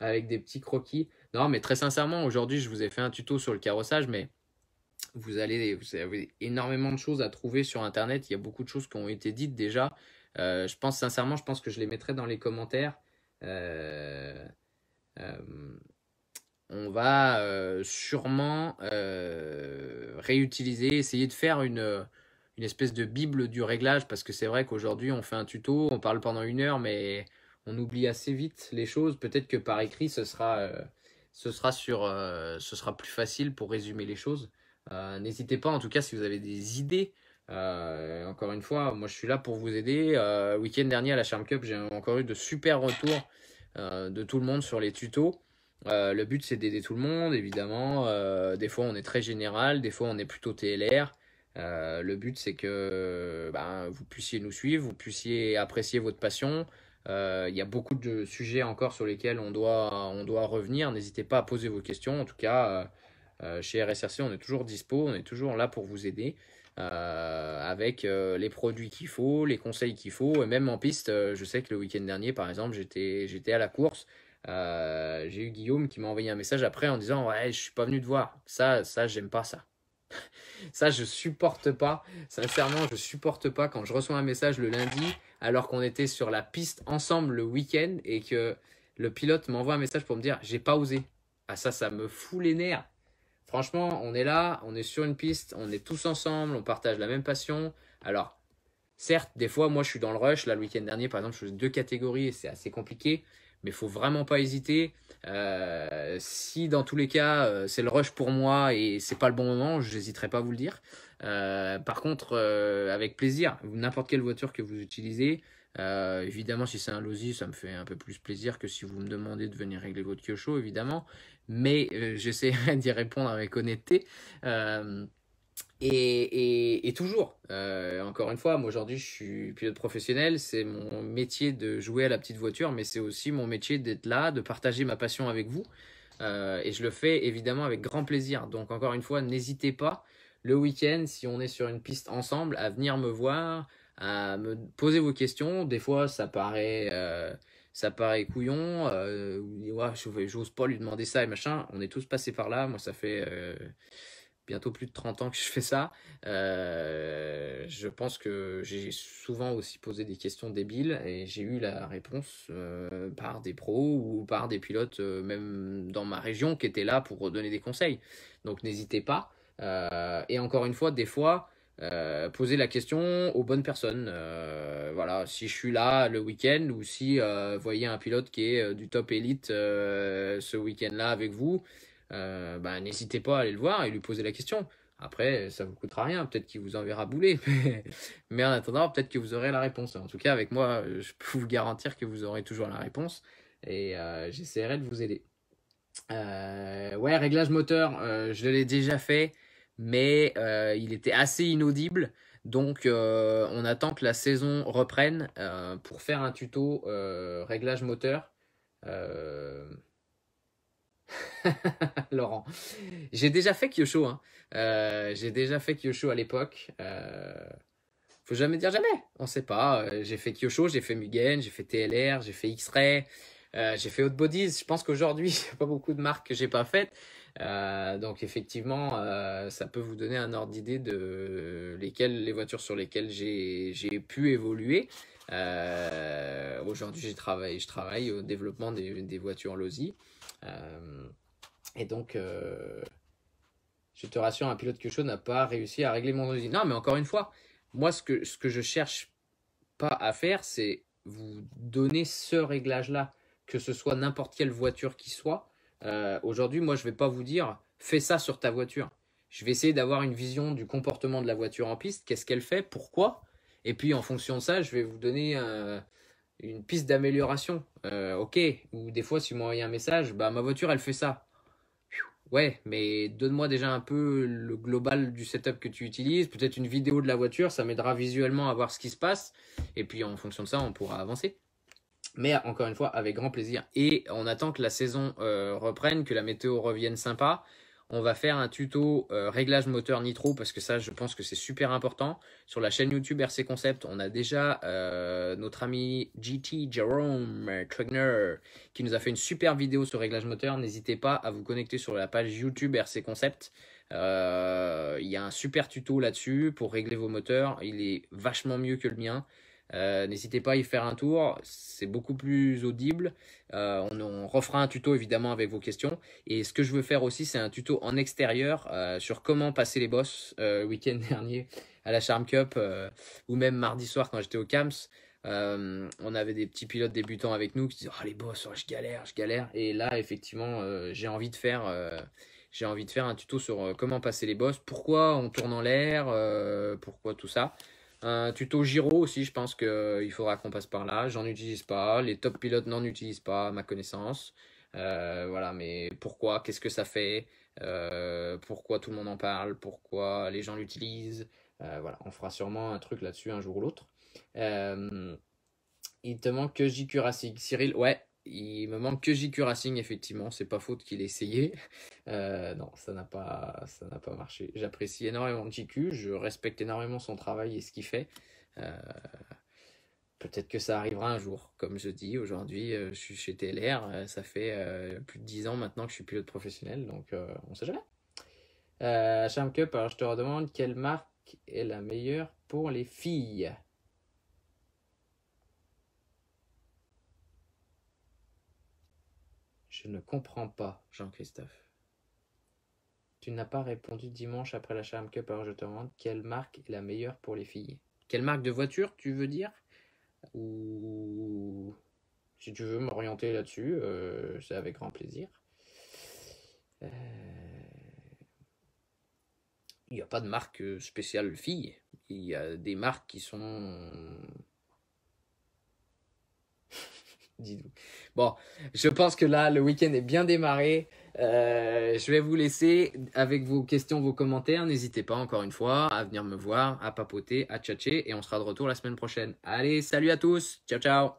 avec des petits croquis. Non, mais très sincèrement, aujourd'hui, je vous ai fait un tuto sur le carrossage, mais vous allez, vous avez énormément de choses à trouver sur Internet. Il y a beaucoup de choses qui ont été dites déjà. Euh, je pense sincèrement, je pense que je les mettrai dans les commentaires. Euh, euh, on va sûrement réutiliser, essayer de faire une, une espèce de bible du réglage parce que c'est vrai qu'aujourd'hui on fait un tuto, on parle pendant une heure, mais on oublie assez vite les choses. Peut-être que par écrit, ce sera, ce sera, sur, ce sera plus facile pour résumer les choses. Euh, n'hésitez pas en tout cas si vous avez des idées. Euh, encore une fois, moi je suis là pour vous aider. Euh, week-end dernier à la Charm Cup, j'ai encore eu de super retours de tout le monde sur les tutos. le but c'est d'aider tout le monde, évidemment. des fois on est très général, des fois on est plutôt TLR. le but c'est que ben, vous puissiez nous suivre, vous puissiez apprécier votre passion. Il y a beaucoup de sujets encore sur lesquels on doit, on doit revenir. N'hésitez pas à poser vos questions. En tout cas, euh, chez RSRC, on est toujours dispo, on est toujours là pour vous aider. Euh, avec euh, les produits qu'il faut, les conseils qu'il faut. Et même en piste, je sais que le week-end dernier, par exemple, j'étais à la course. j'ai eu Guillaume qui m'a envoyé un message après en disant ouais je suis pas venu te voir ça ça j'aime pas ça ça je supporte pas sincèrement je supporte pas quand je reçois un message le lundi alors qu'on était sur la piste ensemble le week-end et que le pilote m'envoie un message pour me dire j'ai pas osé ah ça ça me fout les nerfs Franchement, on est là, on est sur une piste, on est tous ensemble, on partage la même passion. Alors, certes, des fois, moi, je suis dans le rush. Là, le week-end dernier, par exemple, je faisais deux catégories et c'est assez compliqué. Mais il faut vraiment pas hésiter. Euh, si dans tous les cas, euh, c'est le rush pour moi et c'est pas le bon moment, je n'hésiterai pas à vous le dire. Euh, par contre, avec plaisir, n'importe quelle voiture que vous utilisez, évidemment, si c'est un losi, ça me fait un peu plus plaisir que si vous me demandez de venir régler votre kyosho, évidemment mais euh, j'essaierai d'y répondre avec honnêteté. Euh, et, toujours, euh, encore une fois, moi aujourd'hui je suis pilote professionnel, c'est mon métier de jouer à la petite voiture, mais c'est aussi mon métier d'être là, de partager ma passion avec vous. et je le fais évidemment avec grand plaisir. Donc encore une fois, n'hésitez pas le week-end, si on est sur une piste ensemble, à venir me voir, à me poser vos questions. Des fois, ça paraît ça paraît couillon, euh, n'ose pas lui demander ça et machin. On est tous passés par là. Moi, ça fait euh, bientôt plus de 30 ans que je fais ça. Euh, je pense que j'ai souvent aussi posé des questions débiles et j'ai eu la réponse euh, par des pros ou par des pilotes, même dans ma région, qui étaient là pour donner des conseils. Donc, n'hésitez pas. et encore une fois, des fois, posez euh, poser la question aux bonnes personnes. Euh, voilà, si je suis là le week-end ou si euh, voyez un pilote qui est du top élite ce week-end-là avec vous, bah, n'hésitez pas à aller le voir et lui poser la question. Après, ça vous coûtera rien. Peut-être qu'il vous enverra bouler, mais en attendant, peut-être que vous aurez la réponse. En tout cas, avec moi, je peux vous garantir que vous aurez toujours la réponse et j'essaierai de vous aider. ouais, réglage moteur, je l'ai déjà fait mais euh, il était assez inaudible. Donc euh, on attend que la saison reprenne euh, pour faire un tuto réglage moteur. Laurent, j'ai déjà fait Kyosho. Hein. j'ai déjà fait Kyosho à l'époque. Faut jamais dire jamais. On sait pas. J'ai fait Kyosho, j'ai fait Mugen, j'ai fait TLR, j'ai fait X-Ray, j'ai fait Hot Bodies. Je pense qu'aujourd'hui, il n'y a pas beaucoup de marques que j'ai pas faites. Euh, donc effectivement, euh, ça peut vous donner un ordre d'idée de lesquelles, les voitures sur lesquelles j'ai pu évoluer. Euh, aujourd'hui, je travaille, au développement des, voitures LOSI. et donc, je te rassure, un pilote chose n'a pas réussi à régler mon LOSI. Non, mais encore une fois, moi, ce que, ce que je cherche pas à faire, c'est vous donner ce réglage-là, que ce soit n'importe quelle voiture qui soit euh, aujourd'hui, moi, je ne vais pas vous dire fais ça sur ta voiture. Je vais essayer d'avoir une vision du comportement de la voiture en piste, qu'est-ce qu'elle fait, pourquoi. Et puis, en fonction de ça, je vais vous donner euh, une piste d'amélioration. Euh, ok, ou des fois, si vous m'envoyez un message, bah, ma voiture, elle fait ça. Ouais, mais donne-moi déjà un peu le global du setup que tu utilises, peut-être une vidéo de la voiture, ça m'aidera visuellement à voir ce qui se passe, et puis en fonction de ça, on pourra avancer. Mais encore une fois, avec grand plaisir. Et on attend que la saison euh, reprenne, que la météo revienne sympa. On va faire un tuto euh, réglage moteur nitro parce que ça, je pense que c'est super important. Sur la chaîne YouTube RC Concept, on a déjà euh, notre ami GT Jerome Trigner qui nous a fait une super vidéo sur réglage moteur. N'hésitez pas à vous connecter sur la page YouTube RC Concept. Il y a un super tuto là-dessus pour régler vos moteurs. Il est vachement mieux que le mien. Euh, n'hésitez pas à y faire un tour, c'est beaucoup plus audible. Euh, on, refera un tuto évidemment avec vos questions. Et ce que je veux faire aussi, c'est un tuto en extérieur euh, sur comment passer les boss le week-end dernier à la Charm Cup ou même mardi soir quand j'étais au Camps, on avait des petits pilotes débutants avec nous qui disaient ah, les boss, oh, je galère, je galère. Et là, effectivement, j'ai envie de faire, j'ai envie de faire un tuto sur comment passer les boss, pourquoi on tourne en l'air, pourquoi tout ça. Un tuto Giro aussi, je pense qu'il euh, faudra qu'on passe par là. J'en utilise pas. Les top pilotes n'en utilisent pas, à ma connaissance. Euh, voilà, mais pourquoi Qu'est-ce que ça fait euh, Pourquoi tout le monde en parle Pourquoi les gens l'utilisent Voilà, on fera sûrement un truc là-dessus un jour ou l'autre. il te manque que J Curassic. Cyril, ouais, il me manque que JQ Racing, effectivement. C'est pas faute qu'il ait essayé. Euh, non, ça n'a pas, marché. J'apprécie énormément JQ. Je respecte énormément son travail et ce qu'il fait. Euh, peut-être que ça arrivera un jour. Comme je dis, aujourd'hui, euh, je suis chez TLR. Ça fait plus de 10 ans maintenant que je suis pilote professionnel. Donc, on sait jamais. Euh, Cup, alors je te redemande quelle marque est la meilleure pour les filles Je ne comprends pas, Jean-Christophe. Tu n'as pas répondu dimanche après la Charme Cup, alors je te demande quelle marque est la meilleure pour les filles. Quelle marque de voiture, tu veux dire Ou si tu veux m'orienter là-dessus, euh, c'est avec grand plaisir. Euh, il n'y a pas de marque euh, spéciale fille. Il y a des marques qui sont Bon, je pense que là, le week-end est bien démarré. Euh, je vais vous laisser avec vos questions, vos commentaires. N'hésitez pas, encore une fois, à venir me voir, à papoter, à tchatcher. Et on sera de retour la semaine prochaine. Allez, salut à tous. Ciao, ciao.